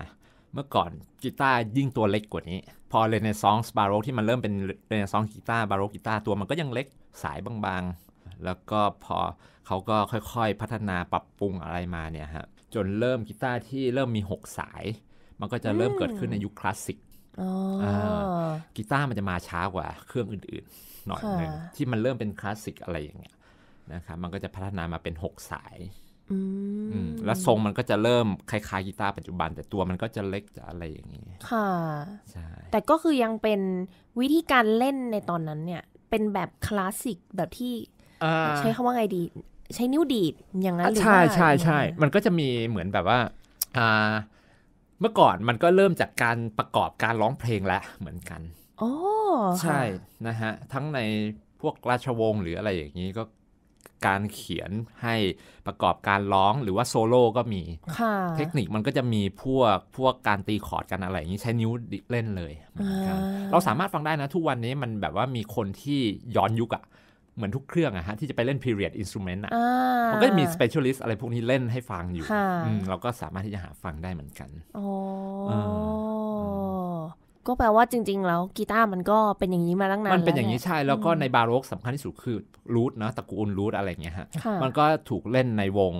[SPEAKER 1] เมื่อก่อนกีตาร์ยิ่งตัวเล็กกว่านี้ พอเลยในซองสบาร์โรที่มันเริ่มเป็นเลยในซองกีตาร์บาร์โรกีตาร์ตัวมันก็ยังเล็กสายบาง ๆ แล้วก็พอเขาก็ค่อยๆพัฒนาปรับปรุงอะไรมาเนี่ยฮะจนเริ่มกีตาร์ที่เริ่มมี6สาย มันก็จะเริ่มเกิดขึ้นในยุคคลาสสิกกีตาร์มันจะมาช้ากว่าเครื่องอื่นๆหน่อยนึงที่มันเริ่มเป็นคลาสสิกอะไรอย่างเงี้ยนะครับมันก็จะพัฒนามาเป็น6สายแล้วทรงมันก็จะเริ่มคล้ายๆกีตาร์ปัจจุบัน แต่ตัวมันก็จะเล็กจะอะไรอย่างนี้
[SPEAKER 2] ค่ะใช่แต่ก็คือยังเป็นวิธีการเล่นในตอนนั้นเนี่ยเป็นแบบคลาสสิกแบบที่ใช้คำว่าไงดีใช้นิ้วดีดอย่างนั้นหรือใช่ใช่ใช่
[SPEAKER 1] มันก็จะมีเหมือนแบบว่าอ่าเมื่อก่อนมันก็เริ่มจากการประกอบการร้องเพลงแล้วเหมือนกัน
[SPEAKER 2] โอ้ใช่
[SPEAKER 1] นะฮะทั้งในพวกราชวงศ์หรืออะไรอย่างนี้ก็การเขียนให้ประกอบการร้องหรือว่าโซโล่ก็มีเทคนิคมันก็จะมีพวกพวกการตีคอร์ดกันอะไรอย่างนี้ใช้นิ้วเล่นเลยเราสามารถฟังได้นะ ทุกวันนี้มันแบบว่ามีคนที่ย้อนยุคอะเหมือนทุกเครื่องอะฮะที่จะไปเล่น period instrument อะมันก็จะมี specialist อะไรพวกนี้เล่นให้ฟังอยู่เราก็สามารถที่จะหาฟังได้เหมือนกัน
[SPEAKER 2] ก็แปลว่าจริงๆแล้วกีตาร์มันก็เป็นอย่างนี้มาตั้งนานมันเป็นอย่างนี้ใช่แล้วก็ใน
[SPEAKER 1] บาโรกสำคัญที่สุดคือรูทนะตระกูลรูทอะไรเงี้ยฮะ มันก็ถูกเล่นในวง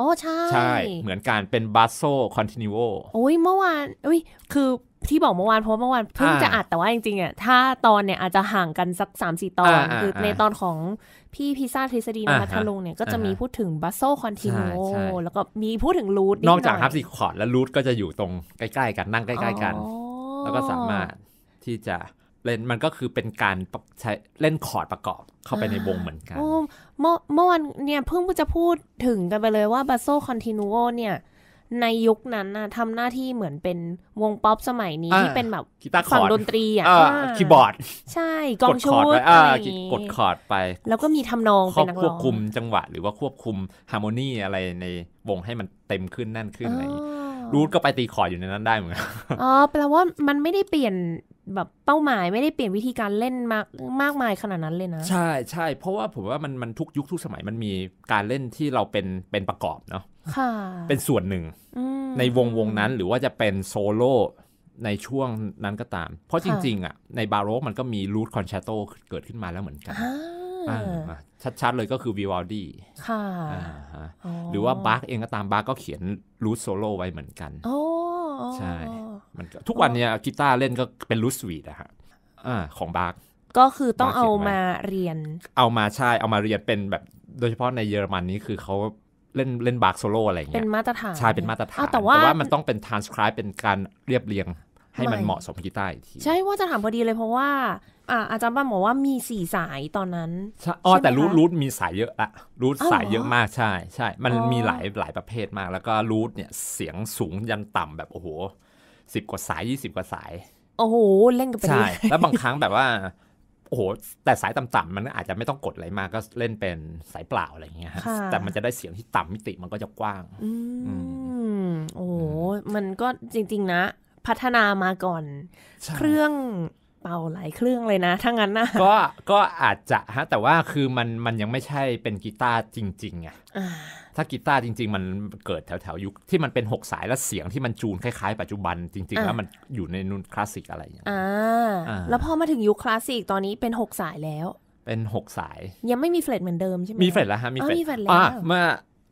[SPEAKER 2] อ้อใช่ใช่เหม
[SPEAKER 1] ือนการเป็นบัสโซคอนติเนีย
[SPEAKER 2] โอ้ยเมื่อวานอุ้ยคือที่บอกเมื่อวานเพราะเมื่อวานเพิ่งจะอัดแต่ว่าจริงๆอ่ะถ้าตอนเนี่ยอาจจะห่างกันสัก3่ตอนคือในตอนของพี่พิซซ่าทฤษฎีนคะทะลงเนี่ยก็จะมีพูดถึงบัสโซคอนติโนแล้วก็มีพูดถึงรูทนอกจากฮับซิ
[SPEAKER 1] คอร์ดและรูทก็จะอยู่ตรงใกล้ๆกันนั่งใกล้ๆกัน แล้วก็สามารถที่จะเล่นมันก็คือเป็นการใช้เล่นคอร์ดประกอบเข้าไปในวงเหมือนกัน
[SPEAKER 2] เมื่อเมื่อวันเนี่ยเพิ่งจะพูดถึงกันไปเลยว่าบาโซคอนติเนโอเนี่ย ในยุคนั้นนะทำหน้าที่เหมือนเป็นวงป๊อปสมัยนี้ที่เป็นแบบฝั่งดนตรีอ่ะคีย์บอร์ด ใช่กองชุดอะไรกดคอร
[SPEAKER 1] ์ดไป แล้วก็มีทำนองเป็นนักร้อง ควบคุมจังหวะหรือว่าควบคุมฮาร์โมนีอะไรในวงให้มันเต็มขึ้นแน่นขึ้นอะไรรูทก็ไปตีคอร์ดอยู่ในนั้นได้เหมือนกัน
[SPEAKER 2] อ๋อแปลว่ามันไม่ได้เปลี่ยนแบบเป้าหมายไม่ได้เปลี่ยนวิธีการเล่นมากมากมายขนาดนั้นเล
[SPEAKER 1] ยนะ ใช่ใช่เพราะว่าผมว่ามันมันทุกยุคทุกสมัยมันมีการเล่นที่เราเป็นเป็นประกอบเนาะ
[SPEAKER 3] ค่ะเป็น
[SPEAKER 1] ส่วนหนึ่งในวงวงนั้นหรือว่าจะเป็นโซโล่ในช่วงนั้นก็ตาม เพราะจริงๆอ่ะในบาโรกมันก็มีรูทคอนแชตโตเกิดขึ้นมาแล้วเหมือนกัน ชัดๆเลยก็คือวีวอลดี้ค่ะหรือว่าบาร์กเองก็ตามบาร์กก็เขียนรูทโซโล่ไว้เหมือนกันใช่ันทุกวันเนี้ยกีตาร์เล่นก็เป็นลูสวีดอะฮะอ่าของบาร์ก ก็คือต้องเอามาเรียน เอามาใช่เอามาเรียนเป็นแบบ โดยเฉพาะในเยอรมันนี้คือเขาเล่นเล่นบาร์กโซโล่อะไรเงี้ย เป็นม
[SPEAKER 2] าตรฐานใช่เป็นมาตรฐาน แต่ว่ามัน
[SPEAKER 1] ต้องเป็นทรานสคริปเป็นการเรียบเรียงให้มันเหมาะสมกีตาร์อีกที ใช
[SPEAKER 2] ่ว่าจะถามพอดีเลยเพราะว่าอาจารย์บ้านบอกว่ามีสี่สายตอนนั้นอ๋อแต่รูทรูท
[SPEAKER 1] มีสายเยอะอะรูทสายเยอะมากใช่ใช่ มันมีหลายหลายประเภทมากแล้วก็รูทเนี่ยเสียงสูงยันต่ำแบบโอ้โหสิบกว่าสายยี่สิบกว่าสาย
[SPEAKER 2] โอ้โหเล่นกันไปใช่แ
[SPEAKER 1] ล้วบางครั้งแบบว่าโอ้โหแต่สายต่ำๆมันอาจจะไม่ต้องกดอะไรมาก ก็เล่นเป็นสายเปล่าอะไรเงี้ยแต่มันจะได้เสียงที่ต่ำมิติมันก็จะกว้าง
[SPEAKER 2] อืมโอ้โหมันก็จริง ๆ นะ พัฒนามาก่อน เครื่องเป่าหลายเครื่องเลยนะถ้างั้นนะก็
[SPEAKER 1] ก็อาจจะฮะแต่ว่าคือมันมันยังไม่ใช่เป็นกีตาร์จริงๆไงถ้ากีตาร์จริงๆ มันเกิดแถวๆ ยุคที่มันเป็น6สายและเสียงที่มันจูนคล้ายๆปัจจุบัน จริงๆแล้วมันอยู่ในนุนคลาสสิกอะไรอย่างเงี้ย
[SPEAKER 2] อ่าแล้วพอมาถึงยุคคลาสสิกตอนนี้เป็น6สายแล้ว
[SPEAKER 1] เป็น 6 สาย
[SPEAKER 2] ยังไม่มีเฟลตเหมือนเดิมใช่ไหมมีเฟลตแล้วฮะ มีเฟลตอ่าเมื่
[SPEAKER 1] อ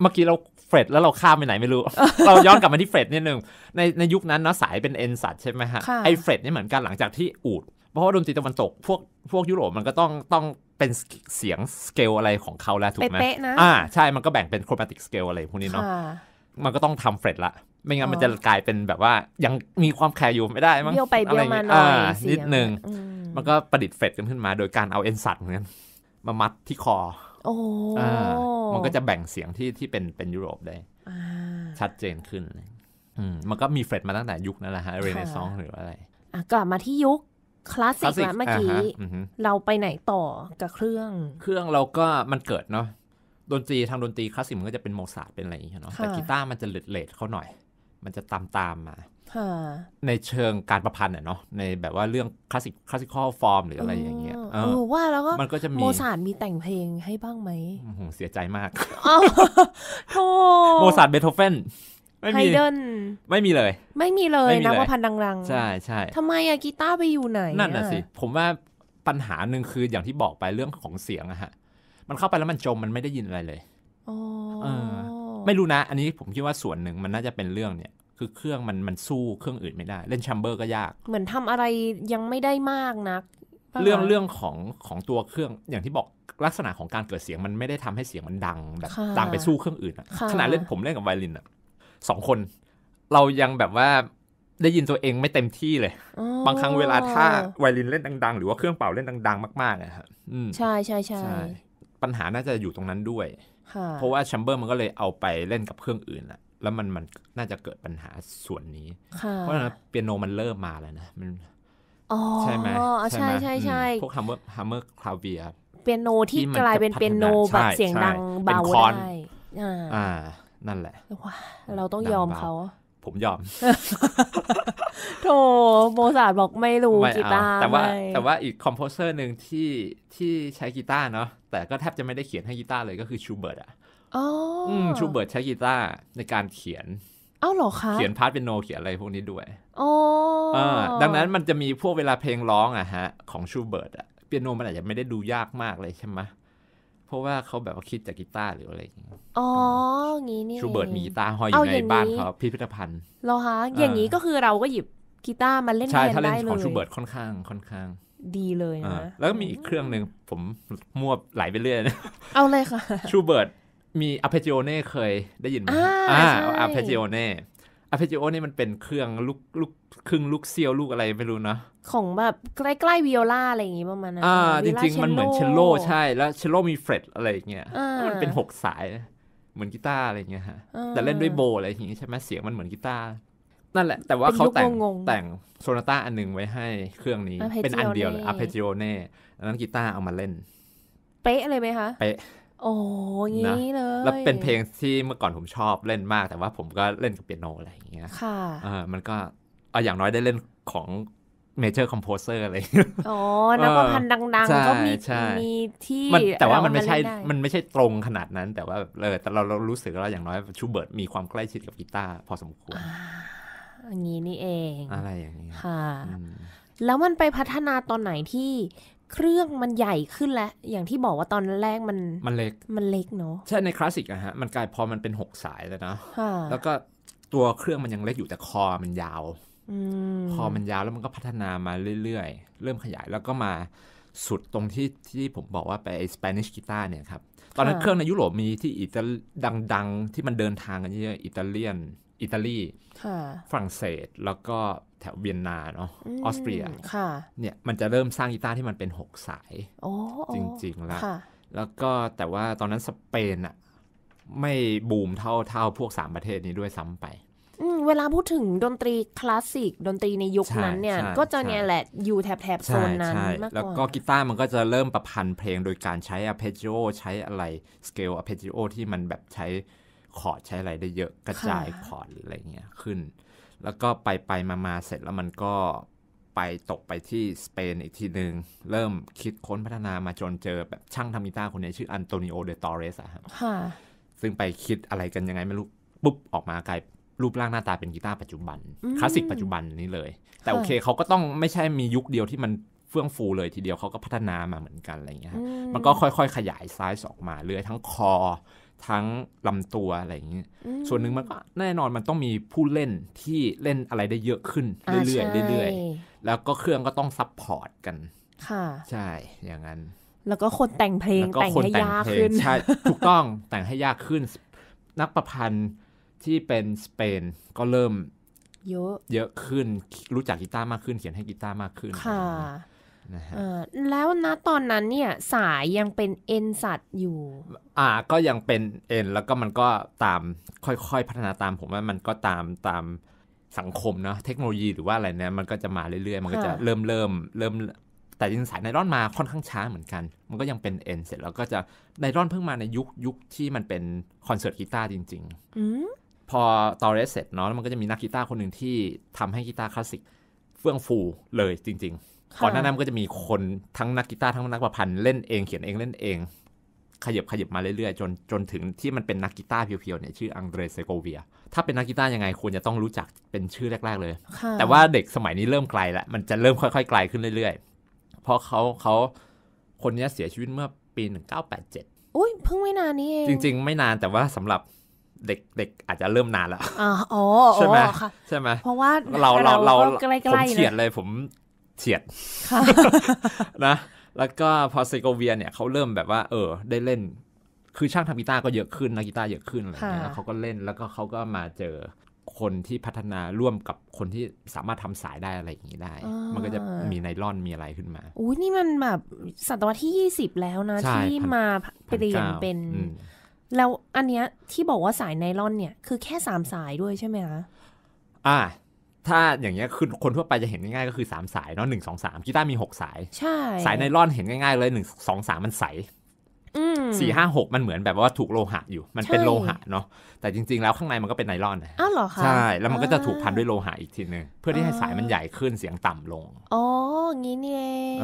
[SPEAKER 1] เมื่อกี้เราเฟรดแล้วเราข้ามไปไหนไม่รู้ เราย้อนกลับมาที่เฟรดนิดนึงในในยุคนั้นเนาะสายเป็นเอ็นสัตใช่ไหมฮะ ไอเฟรดนี่เหมือนกันหลังจากที่อูด เพราะว่าดนตรีตะวันตก พวกพวกยุโรปมันก็ต้องต้องเป็นเสียงสเกลอะไรของเขาแล้วถูกไหมเป๊ะะนอ่าใช่ มันก็แบ่งเป็นโครมาติกสเกลอะไรพวกนี้เนาะมันก็ต้องทำเฟรดละไม่งั้นมันจะกลายเป็นแบบว่ายังมีความแคร์อยู่ไม่ได้มั้งเบี้ยวไปเบี้ยวมาหน่อยนิดนึง มันก็ประดิษฐ์เฟดขึ้นมาโดยการเอาเอ็นสัตว์มือนมามัดที่คอ โอ้ มันก็จะแบ่งเสียงที่ที่เป็นเป็นยุโรปได้ชัดเจนขึ้นมันก็มีเฟรดมาตั้งแต่ยุคนั้นแหละฮะเรเนซองส์หรืออะไร
[SPEAKER 2] กลับมาที่ยุคคลาสสิกแล้วเมื่อกี้ เราไปไหนต่อกับเครื่อง
[SPEAKER 1] เครื่องเราก็มันเกิดเนาะดนตรีทางดนตรีคลาสสิกมันก็จะเป็นโมซาร์ทเป็นอะไรอย่างเงี้ยเนาะแต่กีตาร์มันจะเลดเลดเขาหน่อย มันจะตามตามมาในเชิงการประพันธ์เนาะในแบบว่าเรื่องคลาสสิกคลาสสิคอลฟอร์มหรืออะไรอย่างเงี้ยอว่าแล้วก็มันก็จะมีโมซาร์
[SPEAKER 2] ทมีแต่งเพลงให้บ้างไหม
[SPEAKER 1] โหเสียใจมาก
[SPEAKER 2] โโมซา
[SPEAKER 1] ร์ทเบโธเฟนไม่มีไฮเดนไม่มีเลย ไม่มีเลยนักว่าพันดังๆ ใช่ใช่ทำ
[SPEAKER 2] ไมอะกีตาร์ไปอยู่ไหนนั่นน่ะสิ
[SPEAKER 1] ผมว่าปัญหาหนึ่งคืออย่างที่บอกไปเรื่องของเสียงอะฮะ มันเข้าไปแล้วมันจมมันไม่ได้ยินอะไรเลยออ้ไม่รู้นะอันนี้ผมคิดว่าส่วนหนึ่งมันน่าจะเป็นเรื่องเนี่ยคือเครื่องมันมันสู้เครื่องอื่นไม่ได้เล่นแชมเบอร์ก็ยาก
[SPEAKER 2] เหมือนทำอะไรยังไม่ได้มากนัก
[SPEAKER 1] เรื่องเรื่องของของตัวเครื่องอย่างที่บอกลักษณะของการเกิดเสียงมันไม่ได้ทำให้เสียงมันดังแบบดังไปสู้เครื่องอื่นขนาดเล่นผมเล่นกับไวลินอะสองคนเรายังแบบว่าได้ยินตัวเองไม่เต็มที่เลย บางครั้งเวลาถ้าไวลินเล่นดังๆ หรือว่าเครื่องเป่าเล่นดังๆ มากๆอะครับใช่ใช่ใช่ปัญหาน่าจะอยู่ตรงนั้นด้วยเพราะว่าแชมเบอร์มันก็เลยเอาไปเล่นกับเครื่องอื่นละแล้วมันมันน่าจะเกิดปัญหาส่วนนี้เพราะฉะนั้นเปียโนมันเริ่มมาแล้วนะมันใช่ไหมใช่ใช่ใช่พวกฮัมเมอร์ฮัมเมอร์คลาวเวีย
[SPEAKER 2] เปียโนที่กลายเป็นเปียโนแบบเสียงดังเบาได้อ่
[SPEAKER 1] านั่นแหละ
[SPEAKER 2] ว้าเราต้องยอมเขา ผมยอมโธโมซาร์ทบอกไม่รู้กีตาร์แต่ว่า แต่ว่า
[SPEAKER 1] อีกคอมโพเซอร์หนึ่งที่ที่ใช้กีตาร์เนาะ แต่ก็แทบจะไม่ได้เขียนให้กีตาร์เลยก็คือชูเบิร์ตอ่ะออ๋ชูเบิร์ตใช้กีตาร์ในการเขียน
[SPEAKER 3] เอ้าหรอคะ เขียนพ
[SPEAKER 1] าร์ทเป็นโนเขียนอะไรพวกนี้ด้วย อ
[SPEAKER 3] ๋อ
[SPEAKER 1] ดังนั้นมันจะมีพวกเวลาเพลงร้องอะฮะ ของชูเบิร์ตอะเปียโนมันอาจจะไม่ได้ดูยากมากเลยใช่ไหมเพราะว่าเขาแบบว่าคิดจากกีตาร์หรืออะไรอย่างเงี้ยอ๋อ
[SPEAKER 2] งี้นี่ชูเบิร์ตมีกีตาร์ห้อยอยู่ในบ้านเขาพิพิธภั
[SPEAKER 1] ณฑ์เหรอฮะอย่างนี้ก็คื
[SPEAKER 2] อเราก็หยิบกีตาร์มาเล่นแทนได้เลยใช่ถ้าเล่นของชูเบ
[SPEAKER 1] ิร์ตค่อนข้างค่อนข้าง ดีเลยนะแล้วก็มีอีกเครื่องหนึ่งผมมั่วไหลไปเรื่อย เอาเลยค่ะชูเบิร์ตมีอาเพจิโอเน่เคยได้ยินไหมอ่าอาเปจิโอเน่อะเพจิโอนี่มันเป็นเครื่องลูกลูกครึ่งลูกเซียวลูกอะไรไม่รู้นะ
[SPEAKER 2] ของแบบใกล้ๆวิโอลาอะไรอย่างงี้ประมาณนั้นอ่า จริงๆมันเหมือนเชลโลใช่
[SPEAKER 1] แล้วเชลโลมีเฟรตอะไรอย่างเงี้ย มันเป็นหกสายเหมือนกีตาร์อะไรอย่างเงี้ยฮะ แต่เล่นด้วยโบอะไรอย่างงี้ใช่ไหมเสียงมันเหมือนกีตาร์นั่นแหละ แต่ว่าเขาแต่งแต่งโซนาต้าอันหนึ่งไว้ให้เครื่องนี้เป็นอันเดียวเลยอะเพจิโอเน่นนั้นกีตาร์เอามาเล่น
[SPEAKER 2] เป๊ะเลยไหมคะเป๊ะโอ้ยน้เลย แล้วเป็นเพลง
[SPEAKER 1] ที่เมื่อก่อนผมชอบเล่นมาก แต่ว่าผมก็เล่นกับเปียโนอะไรอย่างเงี้ย ค่ะเออมันก็เอาอย่างน้อยได้เล่นของเมเจอร์คอมโพเซอร์อะไร อ๋อนักประพันธ์ดังๆ ก็มี มีที่ แต่ว่ามันไม่ใช่ มันไม่ใช่ตรงขนาดนั้น แต่ว่าเออแต่เราเรารู้สึกว่าอย่างน้อยชูเบิร์ตมีความใกล้ชิดกับกีตาร์พอสมควร
[SPEAKER 2] อย่างนี้นี่เอง อะไรอย่างนี้ค่ะ แล้วมันไปพัฒนาตอนไหนที่เครื่องมันใหญ่ขึ้นแล้วอย่างที่บอกว่าตอนแรกมันมันเล็กมันเล็กเนาะ
[SPEAKER 1] ใช่ในคลาสสิกอะฮะมันกลายพอมันเป็นหกสายแล้วนะแล้วก็ตัวเครื่องมันยังเล็กอยู่แต่คอมันยาวคอมันยาวแล้วมันก็พัฒนามาเรื่อยๆเริ่มขยายแล้วก็มาสุดตรงที่ที่ผมบอกว่าไปสเปนิชกีตาร์เนี่ยครับตอนนั้นเครื่องในยุโรปมีที่อิตาดัง ๆที่มันเดินทางกันเยอะอิตาเลียนอิตาลีฝรั่งเศส แล้วก็แถวเวียนนาเนาะ ออสเตรียเนี่ย มันจะเริ่มสร้างกีตาร์ที่มันเป็น6สายจริงๆแล้วแล้วก็แต่ว่าตอนนั้นสเปนอะไม่บูมเท่าเท่าพวก 3 ประเทศนี้ด้วยซ้ำไป
[SPEAKER 2] เวลาพูดถึงดนตรีคลาสสิกดนตรีในยุคนั้นเนี่ย ก็จะเนี่ยแหละอยู่แถบแถบโซนนั้นมากกว่าแล้วก
[SPEAKER 1] ็กีตาร์มันก็จะเริ่มประพันธ์เพลงโดยการใช้อะเพจิโอใช้อะไร สเกลอะเพจิโอที่มันแบบใช้คอร์ดใช้อะไรได้เยอะกระจายคอร์ดหรืออะไรเงี้ยขึ้น แล้วก็ไปไปมามาเสร็จแล้วมันก็ไปตกไปที่สเปนอีกทีหนึ่งเริ่มคิดค้นพัฒนามาจนเจอแบบช่างทำกีตาร์คนนี้ชื่ออันโตนิโอเดตอเรสอะครับซึ่งไปคิดอะไรกันยังไงไม่รู้ ปุ๊บออกมากลายรูปร่างหน้าตาเป็นกีตาร์ปัจจุบัน คลาสสิกปัจจุบันนี้เลย แต่โอเคเขาก็ต้องไม่ใช่มียุคเดียวที่มันเฟื่องฟูเลย ทีเดียวเขาก็พัฒนามาเหมือนกันอะไรเงี้ยมันก็ค่อยๆขยายไซส์ออกมาเรื่อยทั้งคอทั้งลำตัวอะไรอย่างเงี้ยส่วนหนึ่งมันก็แน่นอนมันต้องมีผู้เล่นที่เล่นอะไรได้เยอะขึ้นเรื่อยๆเรื่อย ๆ แล้วก็เครื่องก็ต้องซับพอร์ตกัน ค่ะ ใช่ อย่างนั้น แล้วก็คนแต่งเพลง แต่งให้ยากขึ้นใช่ถูกต้องแต่งให้ยากขึ้น นักประพันธ์ที่เป็นสเปนก็เริ่มเยอะ เยอะขึ้นรู้จักกีตาร์มากขึ้น เขียนให้กีตาร์มากขึ้น ค่ะนะ
[SPEAKER 2] ฮะแล้วณตอนนั้นเนี่ยสายยังเป็นเอ็นสัตว์อยู่
[SPEAKER 1] อ่าก็ยังเป็นเอ็นแล้วก็มันก็ตามค่อยๆพัฒนาตามผมว่ามันก็ตามตามสังคมเนาะเทคโนโลยีหรือว่าอะไรเนี่ยมันก็จะมาเรื่อยๆ มันก็จะเริ่มเริ่มเริ่มแต่จริงสายไนร่อนมาค่อนข้างช้าเหมือนกัน มันก็ยังเป็นเอ็นเสร็จแล้วก็จะไนร่อนเพิ่งมาในยุคยุคที่มันเป็นคอนเสิร์ตกีตาร์จริงๆพอตอเรสเสร็จเนาะมันก็จะมีนักกีตาร์คนหนึ่งที่ทำให้กีตาร์คลาสสิกเฟื่องฟูเลยจริงๆก่อนหน้านั้นก็จะมีคนทั้งนักกีตาร์ทั้งนักประพันธ์เล่นเองเขียนเองเล่นเอง ขยับขยับมาเรื่อยๆ จนจนถึงที่มันเป็นนักกีตาร์เพียวๆเนี่ยชื่ออังเดรเซโกเวียถ้าเป็นนักกีตาร์ยังไงควรจะต้องรู้จักเป็นชื่อแรกๆเลย แต่ว่าเด็กสมัยนี้เริ่มไกลละมันจะเริ่มค่อยๆไกลขึ้นเรื่อยๆ เพราะเขาเขาคนนี้เสียชีวิตเมื่อปี 1987
[SPEAKER 2] อุ้ยเพิ่งไม่นานนี้เองจร
[SPEAKER 1] ิง ๆ ไม่นานแต่ว่าสำหรับเด็กเด็กอาจจะเริ่มนานแล้วอ๋อใช่ไหมใช่ไหมเพราะว่าเราเราเราผมเขียนเลยผมเฉียดนะแล้วก็พอเซโกเวียเนี่ยเขาเริ่มแบบว่าเออ ได้เล่นคือช่างทำกีตาร์ก็เยอะขึ้นนักกีตาร์เยอะขึ้นอะไรเงี้ยเขาก็เล่นแล้วก็เขาก็มาเจอคนที่พัฒนาร่วมกับคนที่สามารถทำสายได้อะไรอย่างนี้ได้ มันก็จะมีไนล่อนมีอะไรขึ้นมา
[SPEAKER 2] อุ้ยนี่มันแบบศตวรรษที่ 20 แล้วนะ ที่มาเปลี่ยนเป็นแล้วอันเนี้ยที่บอกว่าสายไนล่อนเนี่ย คือแค่สามสายด้วยใช่ไหมคะ
[SPEAKER 1] อ่าถ้าอย่างเงี้ยคือคนทั่วไปจะเห็นง่ายๆก็คือ3สายเนาะหนึ่งสองสามกีตาร์มี6สายใช่สายไนล่อนเห็นง่าย ๆ เลยหนึ่งสองสามมันใสสี่ห้าหกมันเหมือนแบบว่าถูกโลหะอยู่มันเป็นโลหะเนาะแต่จริงๆ แล้วข้างในมันก็เป็นไนล่อนอ้าวเหรอคะใช่แล้วมันก็จะถูกพันด้วยโลหะอีกทีนึงเพื่อที่ให้สายมันใหญ่ขึ้นเสียงต่ำลง
[SPEAKER 2] อ๋องี้นี่เอง